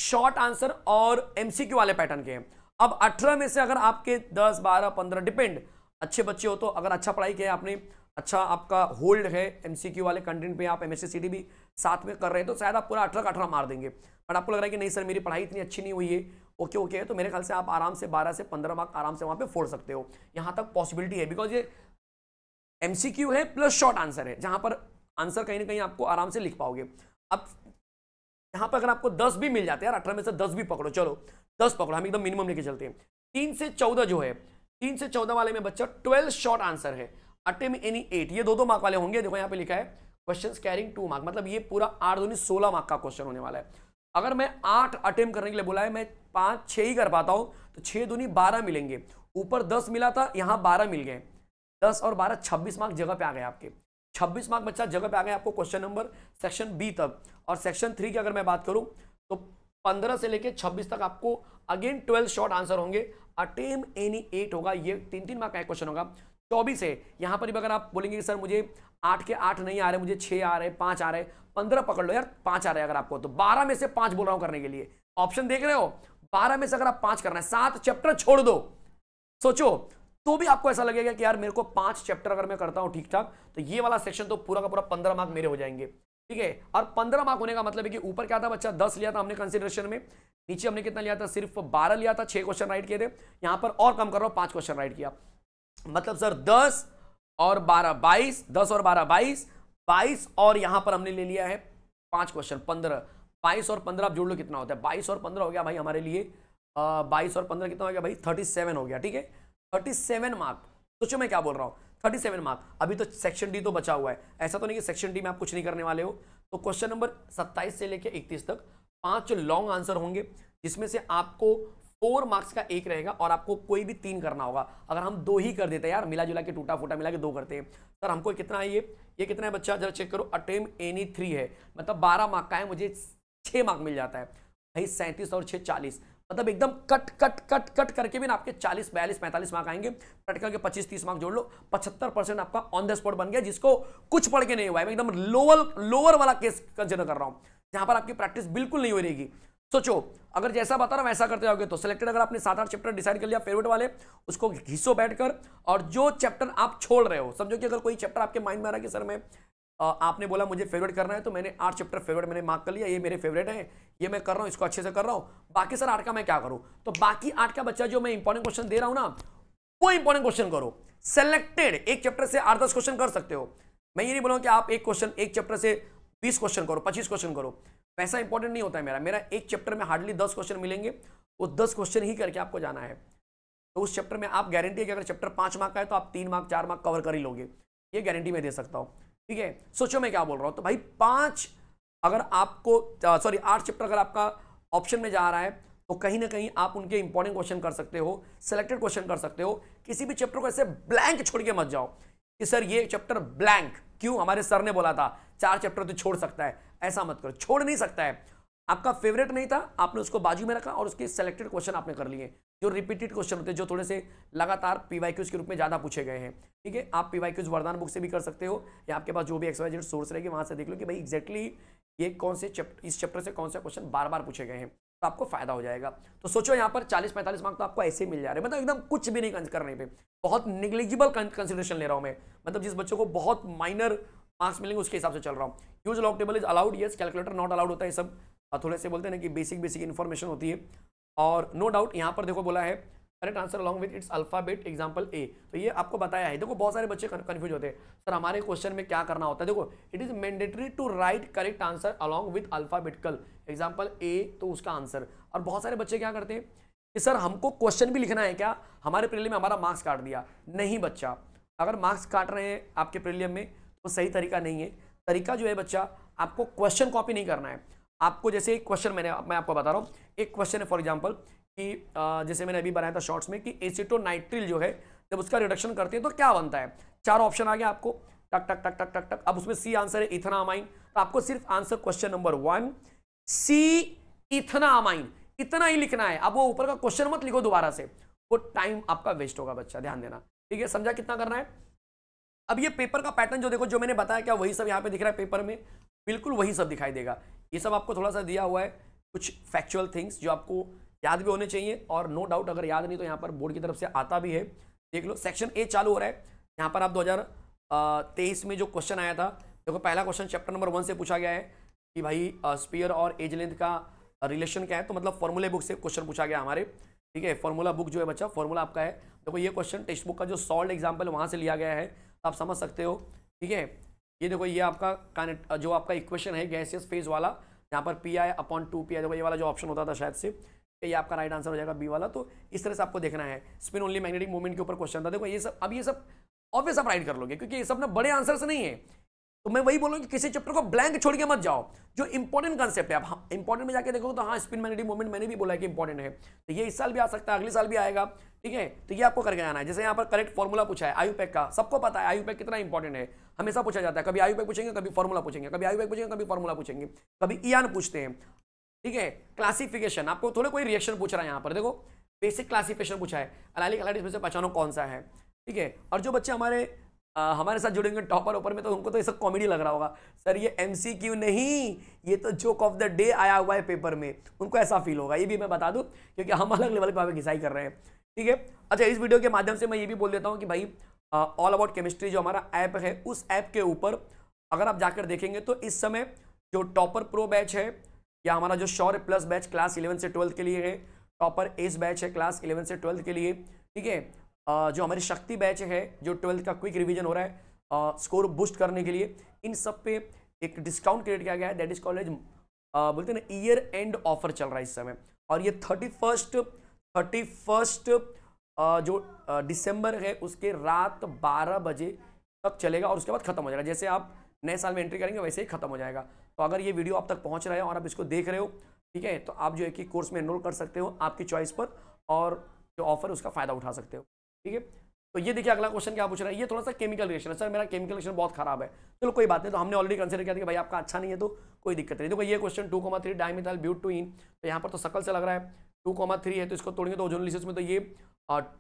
शॉर्ट आंसर और एमसीक्यू वाले पैटर्न के हैं अब अठारह में से अगर आपके दस बारह पंद्रह डिपेंड अच्छे बच्चे हो तो अगर अच्छा पढ़ाई किया आपने अच्छा आपका होल्ड है एम वाले कंटेंट पे आप एम भी साथ में कर रहे हैं तो शायद आप पूरा अठारह का अठारह मार देंगे बट आपको लग रहा है कि नहीं सर मेरी पढ़ाई इतनी अच्छी नहीं हुई है ओके ओके है तो मेरे ख्याल से आप आराम से बारह से पंद्रह मार्क आराम से वहाँ पे फोड़ सकते हो यहाँ तक पॉसिबिलिटी है बिकॉज ये एम है प्लस शॉर्ट आंसर है जहाँ पर आंसर कहीं ना कहीं आपको आराम से लिख पाओगे अब यहाँ पर अगर आपको दस भी मिल जाते हैं यार अठारह में से दस भी पकड़ो चलो दस पकड़ो हम एकदम मिनिमम लेके चलते हैं तीन से चौदह जो है तीन से चौदह वाले में बच्चा ट्वेल्व शॉर्ट आंसर है अटेम्प एनी एट ये दो दो मार्क वाले होंगे देखो यहाँ पे लिखा है क्वेश्चन कैरिंग टू मार्क मतलब ये पूरा आठ दो सोलह मार्क का क्वेश्चन होने वाला है अगर मैं आठ अटेम्प करने के लिए बोला है मैं पाँच छः ही कर पाता हूँ तो छः दूनी बारह मिलेंगे ऊपर दस मिला था यहाँ बारह मिल गए दस और बारह छब्बीस मार्क जगह पे आ गए आपके छब्बीस मार्क बच्चा जगह पे आ गए आपको क्वेश्चन नंबर सेक्शन बी तक और सेक्शन थ्री की अगर मैं बात करूँ तो पंद्रह से लेकर छब्बीस तक आपको अगेन ट्वेल्व शॉर्ट आंसर होंगे अटेम एनी एट होगा ये तीन तीन मार्क का एक क्वेश्चन होगा चौबीस है यहाँ पर भी अगर आप बोलेंगे कि सर मुझे आठ के आठ नहीं आ रहे मुझे छः आ रहे पाँच आ रहे पंद्रह पकड़ लो यार पाँच आ रहे अगर आपको तो बारह में से पाँच बोल रहा हूँ करने के लिए ऑप्शन देख रहे हो बारह में से अगर आप पाँच करना है सात चैप्टर छोड़ दो सोचो तो भी आपको ऐसा लगेगा कि यार मेरे को पाँच चैप्टर अगर मैं करता हूँ ठीक ठाक तो ये वाला सेक्शन तो पूरा का पूरा पंद्रह मार्क मेरे हो जाएंगे ठीक है और पंद्रह मार्क होने का मतलब है कि ऊपर क्या था बच्चा दस लिया था हमने कंसिडरेशन में नीचे हमने कितना लिया था सिर्फ बारह लिया था छह क्वेश्चन राइट किए थे यहाँ पर और कम कर रहा हूँ पांच क्वेश्चन राइट किया मतलब सर दस और बारह बाईस दस और बारह बाईस बाईस और यहां पर हमने ले लिया है पांच क्वेश्चन पंद्रह बाईस और पंद्रह आप जोड़ लो कितना होता है बाईस और पंद्रह हो गया भाई हमारे लिए बाईस और पंद्रह कितना हो गया भाई थर्टी सेवन हो गया ठीक है थर्टी सेवन मार्क सोचो मैं क्या बोल रहा हूँ थर्टी सेवन मार्क अभी तो सेक्शन डी तो बचा हुआ है ऐसा तो नहीं कि सेक्शन डी में आप कुछ नहीं करने वाले हो तो क्वेश्चन नंबर सत्ताईस से लेकर इकतीस तक पांच लॉन्ग आंसर होंगे जिसमें से आपको फोर मार्क्स का एक रहेगा और आपको कोई भी तीन करना होगा अगर हम दो ही कर देते हैं यार मिला जुला के टूटा फूटा मिला के दो करते हैं सर हमको कितना है ये ये कितना है बच्चा जरा चेक करो अटेम एनी थ्री है मतलब बारह मार्क का है मुझे छः मार्क मिल जाता है भाई सैंतीस और छः चालीस मतलब एकदम कट कट कट कट करके भी ना आपके 40 बयालीस पैंतालीस मार्क आएंगे प्रैक्टिकल के 25 30 मार्क जोड़ लो 75 परसेंट आपका ऑन द स्पॉट बन गया जिसको कुछ पढ़ के नहीं हुआ है मैं एकदम लोअर लोअर वाला केस कंसिडर कर रहा हूँ जहां पर आपकी प्रैक्टिस बिल्कुल नहीं हो रहेगी सोचो अगर जैसा बता रहा वैसा करते जाओगे तो सिलेक्टेड अगर आपने सात आठ चैप्टर डिसाइड कर लिया फेवरेट वाले उसको घिसो बैठकर और जो चैप्टर आप छोड़ रहे हो समझो कि अगर कोई चैप्टर आपके माइंड में आ रहा है कि सर मैं आपने बोला मुझे फेवरेट करना है तो मैंने आठ चैप्टर फेवरेट मैंने मार्क कर लिया ये मेरे फेवरेट है ये मैं कर रहा हूँ इसको अच्छे से कर रहा हूँ बाकी सर आठ का मैं क्या करूँ तो बाकी आठ का बच्चा जो मैं इंपॉर्टेंट क्वेश्चन दे रहा हूँ ना वो इंपॉर्टेंट क्वेश्चन करो सेलेक्टेड एक चैप्टर से आठ दस क्वेश्चन कर सकते हो मैं ये नहीं बोला कि आप एक क्वेश्चन एक चैप्टर से बीस क्वेश्चन करो पच्चीस क्वेश्चन करो वैसा इंपॉर्टेंट नहीं होता है मेरा मेरा एक चैप्टर में हार्डली दस क्वेश्चन मिलेंगे वो दस क्वेश्चन ही करके आपको जाना है तो उस चैप्टर में आप गारंटी है कि अगर चैप्टर पाँच मार्क का है तो आप तीन मार्क चार मार्क कवर कर ही लोगे ये गारंटी मैं दे सकता हूँ ठीक है सोचो मैं क्या बोल रहा हूं तो भाई पांच अगर आपको सॉरी आठ चैप्टर अगर आपका ऑप्शन में जा रहा है तो कहीं ना कहीं आप उनके इंपॉर्टेंट क्वेश्चन कर सकते हो सिलेक्टेड क्वेश्चन कर सकते हो किसी भी चैप्टर को ऐसे ब्लैंक छोड़ के मत जाओ कि सर ये चैप्टर ब्लैंक क्यों हमारे सर ने बोला था चार चैप्टर तो छोड़ सकता है ऐसा मत करो छोड़ नहीं सकता है आपका फेवरेट नहीं था आपने उसको बाजू में रखा और उसके सेलेक्टेड क्वेश्चन आपने कर लिए जो रिपीटेड क्वेश्चन होते हैं जो थोड़े से लगातार पी क्यूज के रूप में ज़्यादा पूछे गए हैं ठीक है आप P Y Qs Vardaan book से भी कर सकते हो या आपके पास जो भी एक्सवाइजेड सोर्स रहेगी वहाँ से देख लो कि भाई एक्जैक्टली ये कौन से चैप्टर इस चैप्टर से कौन से क्वेश्चन बार बार पूछे गए हैं तो आपको फायदा हो जाएगा तो सोचो यहाँ पर 40-45 मार्क तो आपको ऐसे ही मिल जा रहे हैं मतलब एकदम कुछ भी नहीं करने पे बहुत निग्लिजिबल कंसिडरेशन ले रहा हूँ मैं मतलब जिस बच्चों को बहुत माइनर मार्क्स मिलेंगे उसके हिसाब से चल रहा हूँ use log table is allowed yes calculator not allowed होता है सब थोड़े से बोलते हैं ना कि बेसिक बेसिक इन्फॉर्मेशन होती है और नो डाउट यहाँ पर देखो बोला है correct answer along with its alphabet example A तो ये आपको बताया है देखो बहुत सारे बच्चे कन्फ्यूज होते हैं सर हमारे क्वेश्चन में क्या करना होता है देखो it is mandatory to write correct answer along with alphabetical example A तो उसका आंसर और बहुत सारे बच्चे क्या करते हैं कि सर हमको क्वेश्चन भी लिखना है क्या हमारे प्रिलियम में हमारा मार्क्स काट दिया नहीं बच्चा अगर मार्क्स काट रहे हैं आपके प्रिलियम में तो सही तरीका नहीं है तरीका जो है बच्चा आपको क्वेश्चन कॉपी नहीं करना है आपको जैसे एक क्वेश्चन मैंने मैं आपको बता रहा हूँ एक क्वेश्चन है फॉर एग्जाम्पल कि जैसे मैंने अभी बनाया था शॉर्ट्स में कि एसिटो नाइट्रिल जो है जब उसका रिडक्शन करते हैं तो क्या बनता है चार ऑप्शन आ गया आपको टक टक टक टक टक टक अब उसमें सी आंसर है इथनामाइन तो आपको सिर्फ answer question number one C ethanamine इतना ही लिखना है अब वो ऊपर का क्वेश्चन मत लिखो दोबारा से वो टाइम आपका वेस्ट होगा बच्चा ध्यान देना ठीक है समझा कितना करना है अब ये पेपर का पैटर्न जो देखो जो मैंने बताया क्या वही सब यहाँ पे दिख रहा है पेपर में बिल्कुल वही सब दिखाई देगा ये सब आपको थोड़ा सा दिया हुआ है कुछ फैक्चुअल थिंग्स जो आपको याद भी होने चाहिए और नो no डाउट अगर याद नहीं तो यहाँ पर बोर्ड की तरफ से आता भी है देख लो सेक्शन ए चालू हो रहा है यहाँ पर आप दो में जो क्वेश्चन आया था देखो पहला क्वेश्चन चैप्टर नंबर वन से पूछा गया है कि भाई स्पीयर और एज लेंथ का रिलेशन क्या है तो मतलब फॉर्मूले बुक से क्वेश्चन पूछा गया हमारे ठीक है फॉर्मूला बुक जो है बच्चा फॉर्मूला आपका है देखो ये क्वेश्चन टेक्स्ट बुक का जो सॉल्ड एग्जाम्पल वहाँ से लिया गया है आप समझ सकते हो ठीक है ये देखो ये आपका कनेक्ट जो आपका इक्वेशन है गैसियस फेज वाला यहाँ पर P I upon two P I देखो ये वाला जो ऑप्शन होता था शायद से ये आपका राइट आंसर हो जाएगा बी वाला तो इस तरह से आपको देखना है स्पिन ओनली मैग्नेटिक मूवमेंट के ऊपर क्वेश्चन था देखो ये सब अब ये सब ऑब्वियस आप राइट कर लोगे क्योंकि ये सब ना बड़े आंसर्स नहीं है तो मैं वही बोलूँ कि किसी चैप्टर को ब्लैंक छोड़ के मत जाओ जो इंपॉर्टेंट कंसेप्ट है आप इंपॉर्टेंट में जाके देखो तो हाँ स्पिन मैग्नेटिक मूवमेंट मैंने भी बोला है कि इंपॉर्टेंट है तो ये इस साल भी आ सकता है अगले साल भी आएगा ठीक है तो ये आपको करके आना है जैसे यहाँ पर करेक्ट फॉर्मूला पूछा है आयुपैक का सबको पता है आयुपैक कितना इंपॉर्टेंट है हमेशा पूछा जाता है कभी आयुपैक पूछेंगे कभी फॉर्मूला पूछेंगे कभी आयुपैक पूछेंगे कभी फॉर्मूला पूछेंगे कभी आन पूछते हैं ठीक है क्लासिफिकेशन आपको थोड़े कोई रिएक्शन पूछ रहा है यहाँ पर देखो बेसिक क्लासिफिकेशन पूछा है अलाइलिक अलाइटिस में से पहचानो कौन सा है ठीक है और जो बच्चे हमारे आ, हमारे साथ जुड़ेंगे टॉपर ऊपर में तो उनको तो ये सब कॉमेडी लग रहा होगा सर ये एम नहीं ये तो जोक ऑफ द डे आया हुआ है पेपर में उनको ऐसा फील होगा ये भी मैं बता दूँ क्योंकि हम अलग लेवल पर घिसाई कर रहे हैं ठीक है अच्छा इस वीडियो के माध्यम से मैं ये भी बोल देता हूँ कि भाई ऑल अबाउट केमिस्ट्री जो हमारा ऐप है उस ऐप के ऊपर अगर आप जाकर देखेंगे तो इस समय जो टॉपर प्रो बैच है या हमारा जो Shaurya plus batch class eleven से ट्वेल्थ के लिए है टॉपर एस बैच है क्लास इलेवन से ट्वेल्थ के लिए ठीक है जो हमारी शक्ति बैच है जो ट्वेल्थ का क्विक रिविजन हो रहा है स्कोर बूस्ट करने के लिए इन सब पे एक डिस्काउंट क्रिएट किया गया है दैट इज कॉलेज बोलते हैं ना ईयर एंड ऑफर चल रहा है इस समय और ये थर्टी फर्स्ट थर्टी फर्स्ट जो दिसंबर है उसके रात बारह बजे तक चलेगा और उसके बाद खत्म हो जाएगा जैसे आप नए साल में एंट्री करेंगे वैसे ही खत्म हो जाएगा तो अगर ये वीडियो आप तक पहुंच रहा है और आप इसको देख रहे हो ठीक है तो आप जो है कि कोर्स में एनरोल कर सकते हो आपकी चॉइस पर और जो ऑफर है उसका फ़ायदा उठा सकते हो ठीक है तो ये देखिए अगला क्वेश्चन क्या पूछ रहा है ये थोड़ा सा केमिकल रिएक्शन है सर मेरा केमिकल रिएक्शन बहुत खराब है चलो कोई बात नहीं तो हमने ऑलरेडी कंसीडर किया था कि भाई आपका अच्छा नहीं है तो कोई दिक्कत नहीं देखो ये question two comma three dimethyl but two ene तो यहाँ पर तो सकल से लग रहा है टू कोमा थ्री है तो इसको तोड़ेंगे तो ओजोनलिसिस में तो ये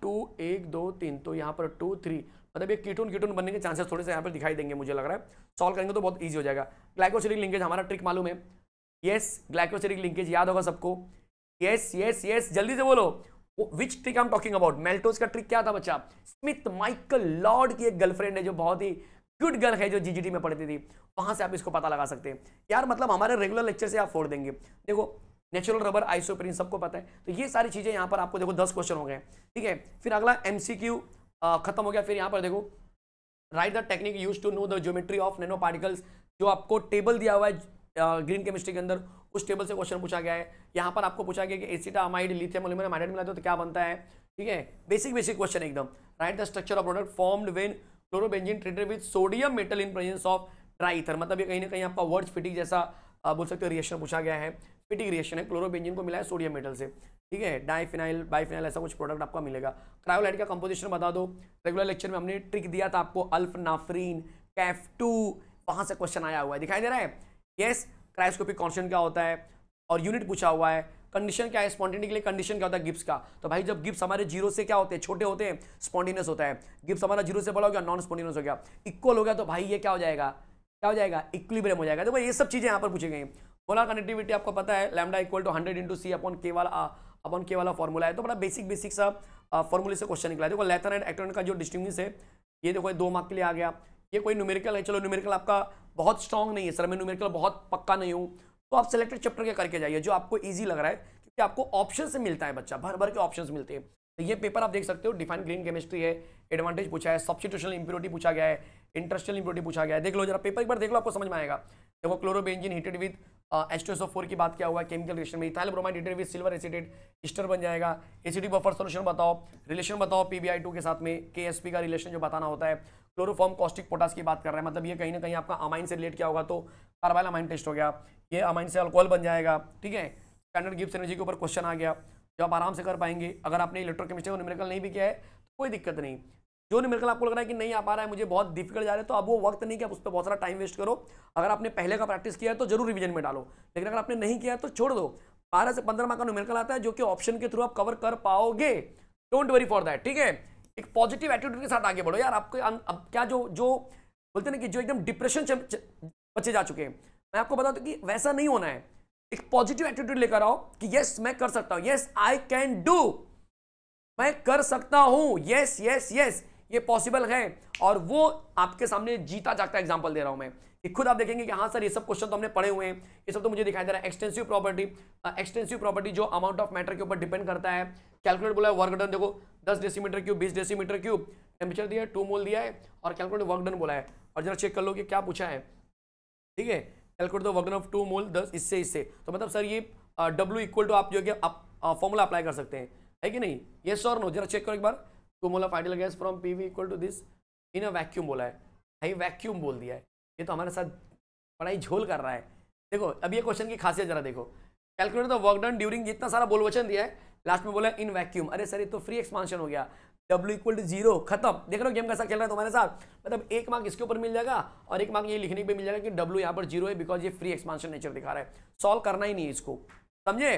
टू एक दो तीन तो यहाँ पर टू थ्री मतलब ये कीटून कीटून बनने के चांसेस थोड़े से यहाँ पर दिखाई देंगे मुझे लग रहा है सॉल्व करेंगे तो बहुत ईजी हो जाएगा ग्लाइकोसिरिक लिंकेज हमारा ट्रिक मालूम है येस ग्लाइकोसिरिक लिंकेज याद होगा सबको येस येस येस जल्दी से बोलो which trick I am talking about maltose का ट्रिक क्या था बच्चा स्मिथ माइकल लॉर्ड की एक गर्लफ्रेंड है जो बहुत ही गुड गर्ल है जो जीजीटी में पढ़ती थी वहां से आप इसको पता लगा सकते हैं यार मतलब हमारे रेगुलर लेक्चर से आप फोड़ देंगे देखो नेचुरल रबर आइसोप्रीन सबको पता है तो ये सारी चीज़ें यहाँ पर आपको देखो दस क्वेश्चन हो गए ठीक है फिर अगला एम खत्म हो गया फिर यहाँ पर देखो write the technique use to know the geometry of nano particles जो आपको टेबल दिया हुआ है ग्रीन केमिस्ट्री के अंदर उस टेबल से क्वेश्चन पूछा गया है यहाँ पर आपको पूछा गया कि एसिटा अमाइड लिथियम एल्यूमिनियम आइडेड मिला तो क्या बनता है ठीक है बेसिक बेसिक क्वेश्चन एकदम right the structure of product formed when chlorobenzene treated with sodium metal in presence of dry ether मतलब ये कहीं ना कहीं आपका वर्ड फिटिंग जैसा बोल सकते हो रिएक्शन पूछा गया है फिटिंग रिएक्शन है क्लोरोबेंजिन को मिला है सोडियम मेटल से ठीक है डाइफिनाइल बाइफिनाइल ऐसा कुछ प्रोडक्ट आपका मिलेगा क्रायोलाइट का कंपोजिशन बता दो रेगुलर लेक्चर में हमने ट्रिक दिया था आपको अल्फ नाफरीन कैफ टू वहां से क्वेश्चन आया हुआ है दिखाई दे रहा है यस yes, क्राइस्कोपिक कॉन्स्टेंट क्या होता है और यूनिट पूछा हुआ है कंडीशन क्या है स्पॉन्टेनिक के लिए कंडीशन क्या होता है गिप्स का तो भाई जब गिप्स हमारे जीरो से क्या होते हैं छोटे होते हैं स्पॉन्टेनियस होता है गिप्स हमारा जीरो से बड़ा हो गया नॉन स्पॉन्टेनियस हो गया इक्वल हो गया तो भाई ये क्या हो जाएगा क्या हो जाएगा इक्विलिब्रियम हो जाएगा देखो तो ये सब चीज़ें यहाँ पर पूछी गई बोला कनेक्टिविटी आपको पता है lambda equal to hundred into C upon के वाला अपॉन uh, के वाला फॉर्मूला है तो बड़ा बेसिक बेसिक सा फॉर्मूले uh, से क्वेश्चन निकला देखो लेथन एंड एक्ट्रॉन का जो डिस्टिंग्विश है ये देखो दो मार्क के लिए आ गया ये कोई न्यूमेरिकल है चलो न्यूमेरिकल आपका बहुत स्ट्रांग नहीं है सर मैं न्यूमेरिकल बहुत पक्का नहीं हूँ तो आप सेलेक्टेड चैप्टर के करके जाइए जो आपको ईजी लग रहा है क्योंकि आपको ऑप्शन से मिलता है बच्चा भर भर के ऑप्शन मिलते हैं तो ये पेपर आप देख सकते हो डिफाइन ग्रीन केमिस्ट्री है एडवांटेज पूछा है सब्सिट्यूशनल इंप्योरिटी पूछा गया है इंटरेस्टल इंप्योरिटी पूछा गया है देख लो जरा पेपर एक बार देख लो आपको समझ में आएगा देखो क्लोरोबेंजिन हीटेड विद एस्ट्रोसो फोर की बात क्या हुआ केमिकल रिएक्शन में ethyl bromide heated with silver acetate ester बन जाएगा एसिडिक बफर सोल्यूशन बताओ रिलेशन बताओ पी के साथ में के का रिलेशन जो बताना होता है क्लोरोफॉर्म कॉस्टिक पोटास की बात कर रहे हैं मतलब ये कहीं ना कहीं आपका अमाइन से रिलेट क्या होगा तो कार्बाइल अमाइन टेस्ट हो गया ये अमाइन से अल्कोहल बन जाएगा ठीक है स्टैंडर्ड गिप्स एनर्जी के ऊपर क्वेश्चन आ गया जो आप आराम से कर पाएंगे अगर आपने इलेक्ट्रोकेमिस्ट्री और न्यूमेरिकल नहीं भी किया है तो कोई दिक्कत नहीं जो न्यूमेरिकल आपको लग रहा है कि नहीं आ पा रहा है मुझे बहुत डिफिकल्ट जा रहा है तो अब वो वक्त नहीं कि आप उस पर बहुत सारा टाइम वेस्ट करो अगर आपने पहले का प्रैक्टिस किया है तो जरूर रिविजन में डालो लेकिन अगर आपने नहीं किया तो छोड़ दो बारह से पंद्रह मार्क का न्यूमेरिकल आता है जो कि ऑप्शन के थ्रू आप कवर कर पाओगे डोंट वरी फॉर दैट ठीक है एक पॉजिटिव एटीट्यूड के साथ आगे बढ़ो यार आपको अं, अब क्या जो जो बोलते ना कि जो एकदम डिप्रेशन बचे जा चुके हैं मैं आपको बता दूं कि वैसा नहीं होना है एक पॉजिटिव एटीट्यूड लेकर आओ कि यस मैं कर सकता हूँ यस आई कैन डू मैं कर सकता हूँ यस यस यस ये पॉसिबल है और वो आपके सामने जीता जागता एग्जाम्पल दे रहा हूँ मैं कि खुद आप देखेंगे कि हाँ सर ये सब क्वेश्चन तो हमने पढ़े हुए हैं ये सब तो मुझे दिखाई दे रहा है एक्सटेंसिव प्रॉपर्टी एक्सटेंसिव प्रॉपर्टी जो अमाउंट ऑफ मैटर के ऊपर डिपेंड करता है कैलकुलेट बोला है वर्क डन देखो दस डेसीमीटर क्यूब बीस डेसीमीटर क्यूब टेम्परेचर दिया है टू मोल दिया है और कैलकुलेट वर्क डन बोला है और जरा चेक कर लो कि क्या पूछा है ठीक है calculate the work done of two mole दस इससे इससे तो मतलब सर ये डब्ल्यू इक्वल टू आप जो है आप फॉर्मूला अप्लाई कर सकते हैं है कि नहीं ये सर नो जरा चेक करो एक बार two mole of ideal gas from P equal to this in a vacuum बोला है भाई वैक्यूम बोल दिया है ये तो हमारे साथ पढ़ाई झोल कर रहा है देखो अब ये क्वेश्चन की खासियत जरा देखो calculate the work done during जितना सारा बोलवचन दिया है लास्ट में बोला इन वैक्यूम अरे सर ये तो फ्री एक्सपांशन हो गया W इक्वल टू जीरो खत्म देख रहे हो गेम कैसा खेल रहा है तुम्हारे साथ मतलब एक मार्क इसके ऊपर मिल जाएगा और एक मार्क ये लिखने पे मिल जाएगा कि W यहाँ पर जीरो है बिकॉज ये फ्री एक्सपांशन नेचर दिखा रहा है सॉल्व करना ही नहीं इसको समझे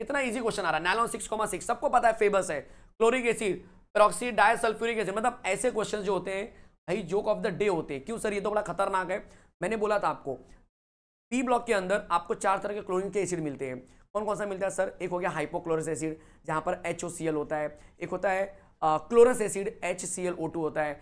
इतना इजी क्वेश्चन आ रहा है नैलॉन सिक्स कॉमा सिक्स सबको पता है फेमस है chloric acid peroxy disulphuric acid मतलब ऐसे क्वेश्चन जो होते हैं भाई जोक ऑफ द डे होते हैं क्यों सर ये तो बड़ा खतरनाक है मैंने बोला था आपको पी ब्लॉक के अंदर आपको चार तरह के क्लोरिन के एसिड मिलते हैं कौन कौन सा मिलता है सर एक हो गया हाइपोक्लोरस एसिड जहाँ पर एच होता है एक होता है क्लोरस एसिड एच होता है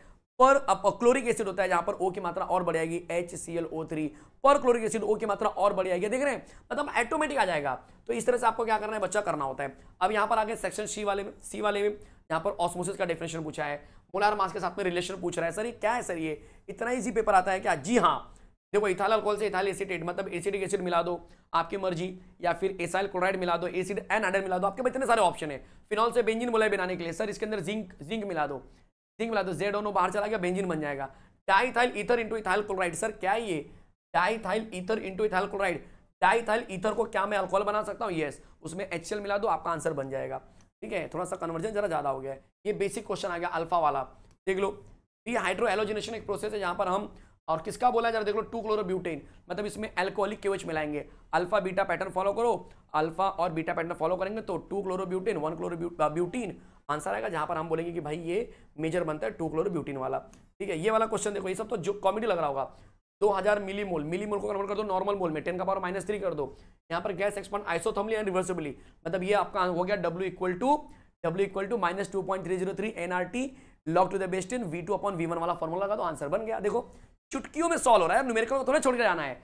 पर अब क्लोरिक एसिड होता है जहां पर ओ की मात्रा और बढ़ जाएगी H C L O three पर क्लोरिक एसिड ओ की मात्रा और बढ़ जाएगी देख रहे हैं मतलब ऑटोमेटिक आ जाएगा तो इस तरह से आपको क्या करना है बच्चा करना होता है अब यहां पर आगे सेक्शन सी वाले में सी वाले में यहां पर ऑस्मोसिस का डेफिनेशन पूछा है मोलार मास के साथ में रिलेशन पूछ रहा है सर ये क्या है सर ये इतना इजी पेपर आता है क्या जी हाँ देखो इथाल अल्कोहल से इथाल एसिटेट मतलब एसिडिक एसिड मिला दो आपकी मर्जी या फिर एसाइल क्लोराइड मिला दो एसिड एन आडर मिला दो आपके पास इतने सारे ऑप्शन है फिनॉल से बेंजिन बोला बनाने के लिए सर इसके अंदर जिंक जिंक मिला दो जिंक मिला दो जेड ओनो बाहर चला गया बेंजिन बन जाएगा diethyl ether into ethyl chloride sir क्या ये diethyl ether into ethyl chloride diethyl ether को क्या मैं अल्कोहल बना सकता हूँ येस उसमें एच मिला दो आपका आंसर बन जाएगा ठीक है थोड़ा सा कन्वर्जन जरा ज़्यादा हो गया ये बेसिक क्वेश्चन आ गया अल्फा वाला देख लो ये हाइड्रो एलोजिनेशन एक प्रोसेस है जहाँ पर हम और किसका बोला जरा देख लो टू क्लोरोब्यूटेन मतलब इसमें एल्कोहलिक केवच मिलाएंगे अल्फा बीटा पैटर्न फॉलो करो अल्फा और बीटा पैटर्न फॉलो करेंगे तो two chlorobutane one chlorobutene answer आएगा जहां पर हम बोलेंगे कि भाई ये मेजर बनता है टू क्लोरोब्यूटीन वाला ठीक है ये वाला क्वेश्चन देखो ये सब तो जो कॉमेडी लग रहा होगा 2000 मिली मोल मिली मोल को कन्वर्ट कर दो नॉर्मल मोल में 10 का पावर माइनस थ्री कर दो यहाँ पर gas expand isothermally and reversibly मतलब ये आपका हो गया W equal to W equal to minus two point three zero three N R T log to the base in V two upon V one वाला फॉर्मूला का तो answer बन गया देखो चुटकियों में सॉल्व हो रहा है न्यूमेरिकल को थोड़ा छोड़ के जाना है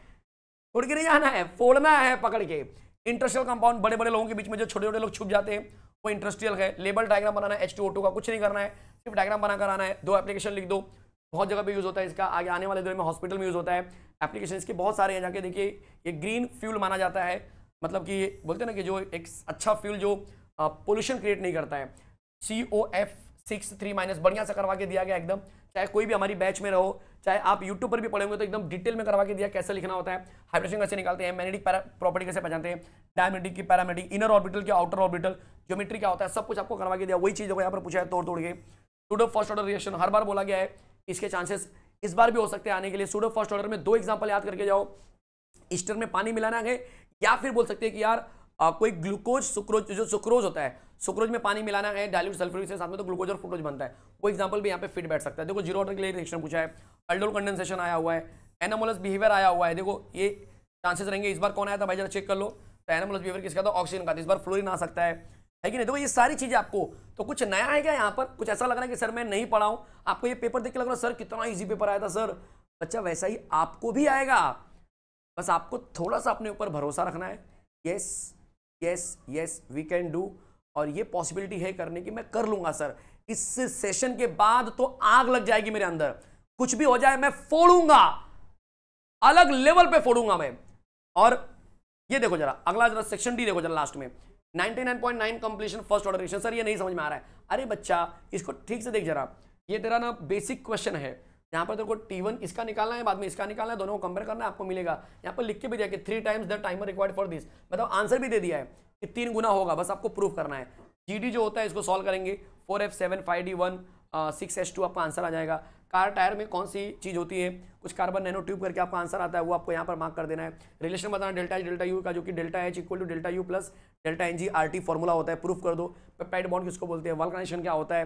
छोड़ के नहीं जाना है फोड़ना है पकड़ के इंडस्ट्रियल कंपाउंड बड़े बड़े लोगों के बीच में जो छोटे छोटे लोग छुप जाते हैं वो इंडस्ट्रियल है लेबल डायग्राम बनाना है एच का कुछ नहीं करना है सिर्फ डायग्राम बनाकर आना है दो एप्लीकेशन लिख दो बहुत जगह पे यूज़ होता है इसका आगे आने वाले दिन में हॉस्पिटल में यूज़ होता है एप्लीकेशन इसके बहुत सारे हैं जाके देखिए ये ग्रीन फ्यूल माना जाता है मतलब कि बोलते हैं ना कि जो एक अच्छा फ्यूल जो पोल्यूशन क्रिएट नहीं करता है C O F six three minus बढ़िया से करवा के दिया गया एकदम चाहे कोई भी हमारी बैच में रहो चाहे आप यूट्यूब पर भी पढ़ेंगे तो एकदम डिटेल में करवा के दिया कैसे लिखना होता है हाइड्रेशन कैसे निकालते हैं मैग्नेटिक प्रॉपर्टी कैसे पहचानते हैं डायमेटिक की पैरामेटिक इनर ऑर्बिटल की आउटर ऑर्बिटल ज्योमेट्री क्या होता है सब कुछ आपको करवा के दिया वही चीज़ को यहाँ पर पूछा है तोड़ तोड़ के सूडो फर्स्ट ऑर्डर रिएक्शन हर बार बोला गया है इसके चांसेस इस बार भी हो सकते हैं आने के लिए सूडो फर्स्ट ऑर्डर में दो एग्जाम्पल याद करके जाओ ईस्टर में पानी मिलाना है या फिर बोल सकते हैं कि यार कोई ग्लूकोज सुक्रोज जो सुक्रोज होता है सुक्रोज में पानी मिलाना है डायल्यूट सल्फर के साथ में तो ग्लूकोज और फ्रोटोज बनता है वो एग्जाम्पल भी यहाँ पे फिट बैठ सकता है देखो जीरो ऑर्डर के लिए रिएक्शन पूछा है अल्डोल कंडेंसेशन आया हुआ है एनामोलस बिहेवियर आया हुआ है देखो ये चांसेस रहेंगे इस बार कौन आया था भाई जरा चेक कर लो तो एनामोलस बिहेवियर किसका था ऑक्सीजन का था इस बार फ्लोरिन आ सकता है है कि नहीं देखो ये सारी चीज़ें आपको तो कुछ नया है क्या यहाँ पर कुछ ऐसा लग रहा है कि सर मैं नहीं पढ़ा हूँ आपको ये पेपर देख के लग रहा है सर कितना ईजी पेपर आया था सर बच्चा वैसा ही आपको भी आएगा बस आपको थोड़ा सा अपने ऊपर भरोसा रखना है yes yes yes we can do और ये पॉसिबिलिटी है करने की मैं कर लूंगा सर इस सेशन के बाद तो आग लग जाएगी मेरे अंदर कुछ भी हो जाए मैं फोड़ूंगा अलग लेवल पे फोड़ूंगा मैं और ये देखो जरा अगला जरा सेक्शन डी देखो जरा लास्ट में 99.9 कंप्लीशन फर्स्ट ऑर्डर सर ये नहीं समझ में आ रहा है अरे बच्चा इसको ठीक से देख जरा ये तेरा ना बेसिक क्वेश्चन है यहाँ पर तेरे को टी इसका निकालना है बाद में इसका निकालना है दोनों को कंपेयर करना है आपको मिलेगा यहाँ पर लिख के भी दिया कि three times the timer required for this मतलब आंसर भी दे दिया है ये तीन गुना होगा बस आपको प्रूफ करना है जी जो होता है इसको सॉल्व करेंगे four F seven five D one six S two आपका आंसर आ जाएगा कार टायर में कौन सी चीज़ होती है कुछ कार्बन नैनो ट्यूब करके आपका आंसर आता है वो आपको यहाँ पर मार्क कर देना है रिलेशन बताना डेल्टा एच डेल्टा यू का जो कि delta H equal to delta U plus delta N G R T formula होता है प्रूफ कर दो पेप्टाइड बॉन्ड किसको बोलते हैं वालकनेशन क्या होता है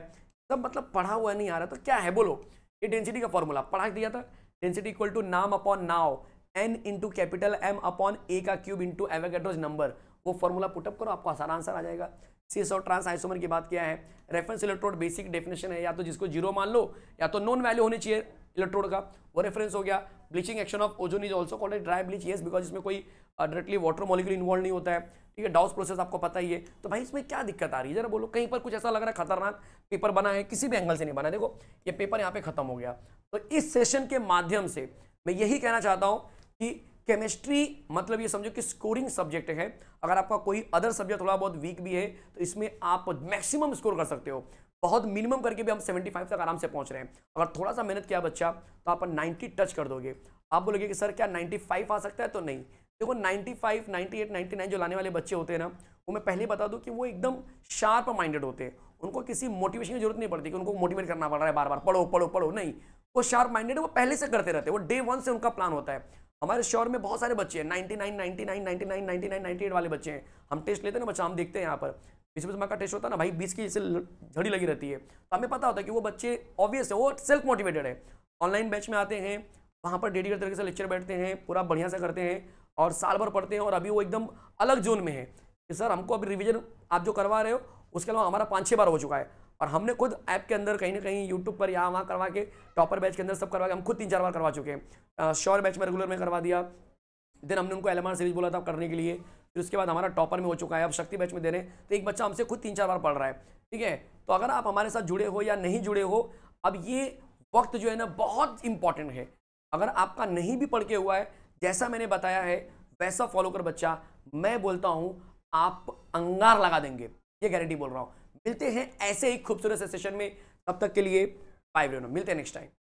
सब मतलब पढ़ा हुआ नहीं आ रहा तो क्या है बोलो ये डेंसिटी का फॉर्मूला पढ़ा दिया था डेंसिटी इक्वल टू नाम अपॉन नाव N into capital M upon A का क्यूब इंटू एवेगेड्रोज नंबर वो फॉर्मूला पुटअप करो आपको आसान आंसर आ जाएगा सीस और ट्रांस आइसोमर की बात किया है रेफरेंस इलेक्ट्रोड बेसिक डेफिनेशन है या तो जिसको जीरो मान लो या तो नॉन वैल्यू होनी चाहिए इलेक्ट्रोड का वो रेफरेंस हो गया bleaching action of ozone is also called dry bleach yes because इसमें कोई डायरेक्टली वाटर मॉलिक्यूल इन्वॉल्व नहीं होता है ठीक है डाउस प्रोसेस आपको पता ही है तो भाई इसमें क्या दिक्कत आ रही है जरा बोलो कहीं पर कुछ ऐसा लग रहा है खतरनाक पेपर बना है किसी भी एंगल से नहीं बना देखो ये पेपर यहाँ पे खत्म हो गया तो इस सेशन के माध्यम से मैं यही कहना चाहता हूँ कि केमिस्ट्री मतलब ये समझो कि स्कोरिंग सब्जेक्ट है अगर आपका कोई अदर सब्जेक्ट थोड़ा बहुत वीक भी है तो इसमें आप मैक्सिमम स्कोर कर सकते हो बहुत मिनिमम करके भी हम 75 तक आराम से पहुंच रहे हैं अगर थोड़ा सा मेहनत किया बच्चा तो आप 90 टच कर दोगे आप बोलोगे कि सर क्या 95 आ सकता है तो नहीं देखो 95, 98, 99 जो लाने वाले बच्चे होते हैं ना वो मैं पहले बता दूं कि वो एकदम शार्प माइंडेड होते हैं उनको किसी मोटिवेशन की जरूरत नहीं पड़ती कि उनको मोटिवेट करना पड़ रहा है बार बार पढ़ो पढ़ो पढ़ो नहीं वो शार्प माइंडेड वो पहले से करते रहते हैं वो डे वन से उनका प्लान होता है हमारे शोर में बहुत सारे बच्चे हैं ninety nine ninety nine ninety nine ninety nine ninety eight वाले बच्चे हैं हम टेस्ट लेते हैं ना बच्चा हम देखते हैं यहाँ पर बीस बीस मार्क का टेस्ट होता है ना भाई बीस की जैसे झड़ी लगी रहती है तो हमें पता होता है कि वो बच्चे ऑब्वियस है वो सेल्फ मोटिवेटेड है ऑनलाइन बैच में आते हैं वहाँ पर डेडिकेट तरीके से लेक्चर बैठते हैं पूरा बढ़िया से करते हैं और साल भर पढ़ते हैं और अभी वो एकदम अलग जोन में है कि सर हमको अभी रिविजन आप जो करवा रहे हो उसके अलावा हमारा पाँच छः बार हो चुका है और हमने खुद ऐप के अंदर कहीं ना कहीं यूट्यूब पर यहाँ वहाँ करवा के टॉपर बैच के अंदर सब करवा के हम खुद तीन चार बार करवा चुके हैं श्योर बैच में रेगुलर में करवा दिया देन हमने उनको एल सीरीज बोला था करने के लिए फिर उसके बाद हमारा टॉपर में हो चुका है अब शक्ति बैच में दे रहे हैं तो एक बच्चा हमसे खुद तीन चार बार पढ़ रहा है ठीक है तो अगर आप हमारे साथ जुड़े हो या नहीं जुड़े हो अब ये वक्त जो है ना बहुत इंपॉर्टेंट है अगर आपका नहीं भी पढ़ के हुआ है जैसा मैंने बताया है वैसा फॉलो कर बच्चा मैं बोलता हूँ आप अंगार लगा देंगे ये गारंटी बोल रहा हूँ मिलते हैं ऐसे ही खूबसूरत से सेशन में तब तक के लिए बाय मिलते हैं नेक्स्ट टाइम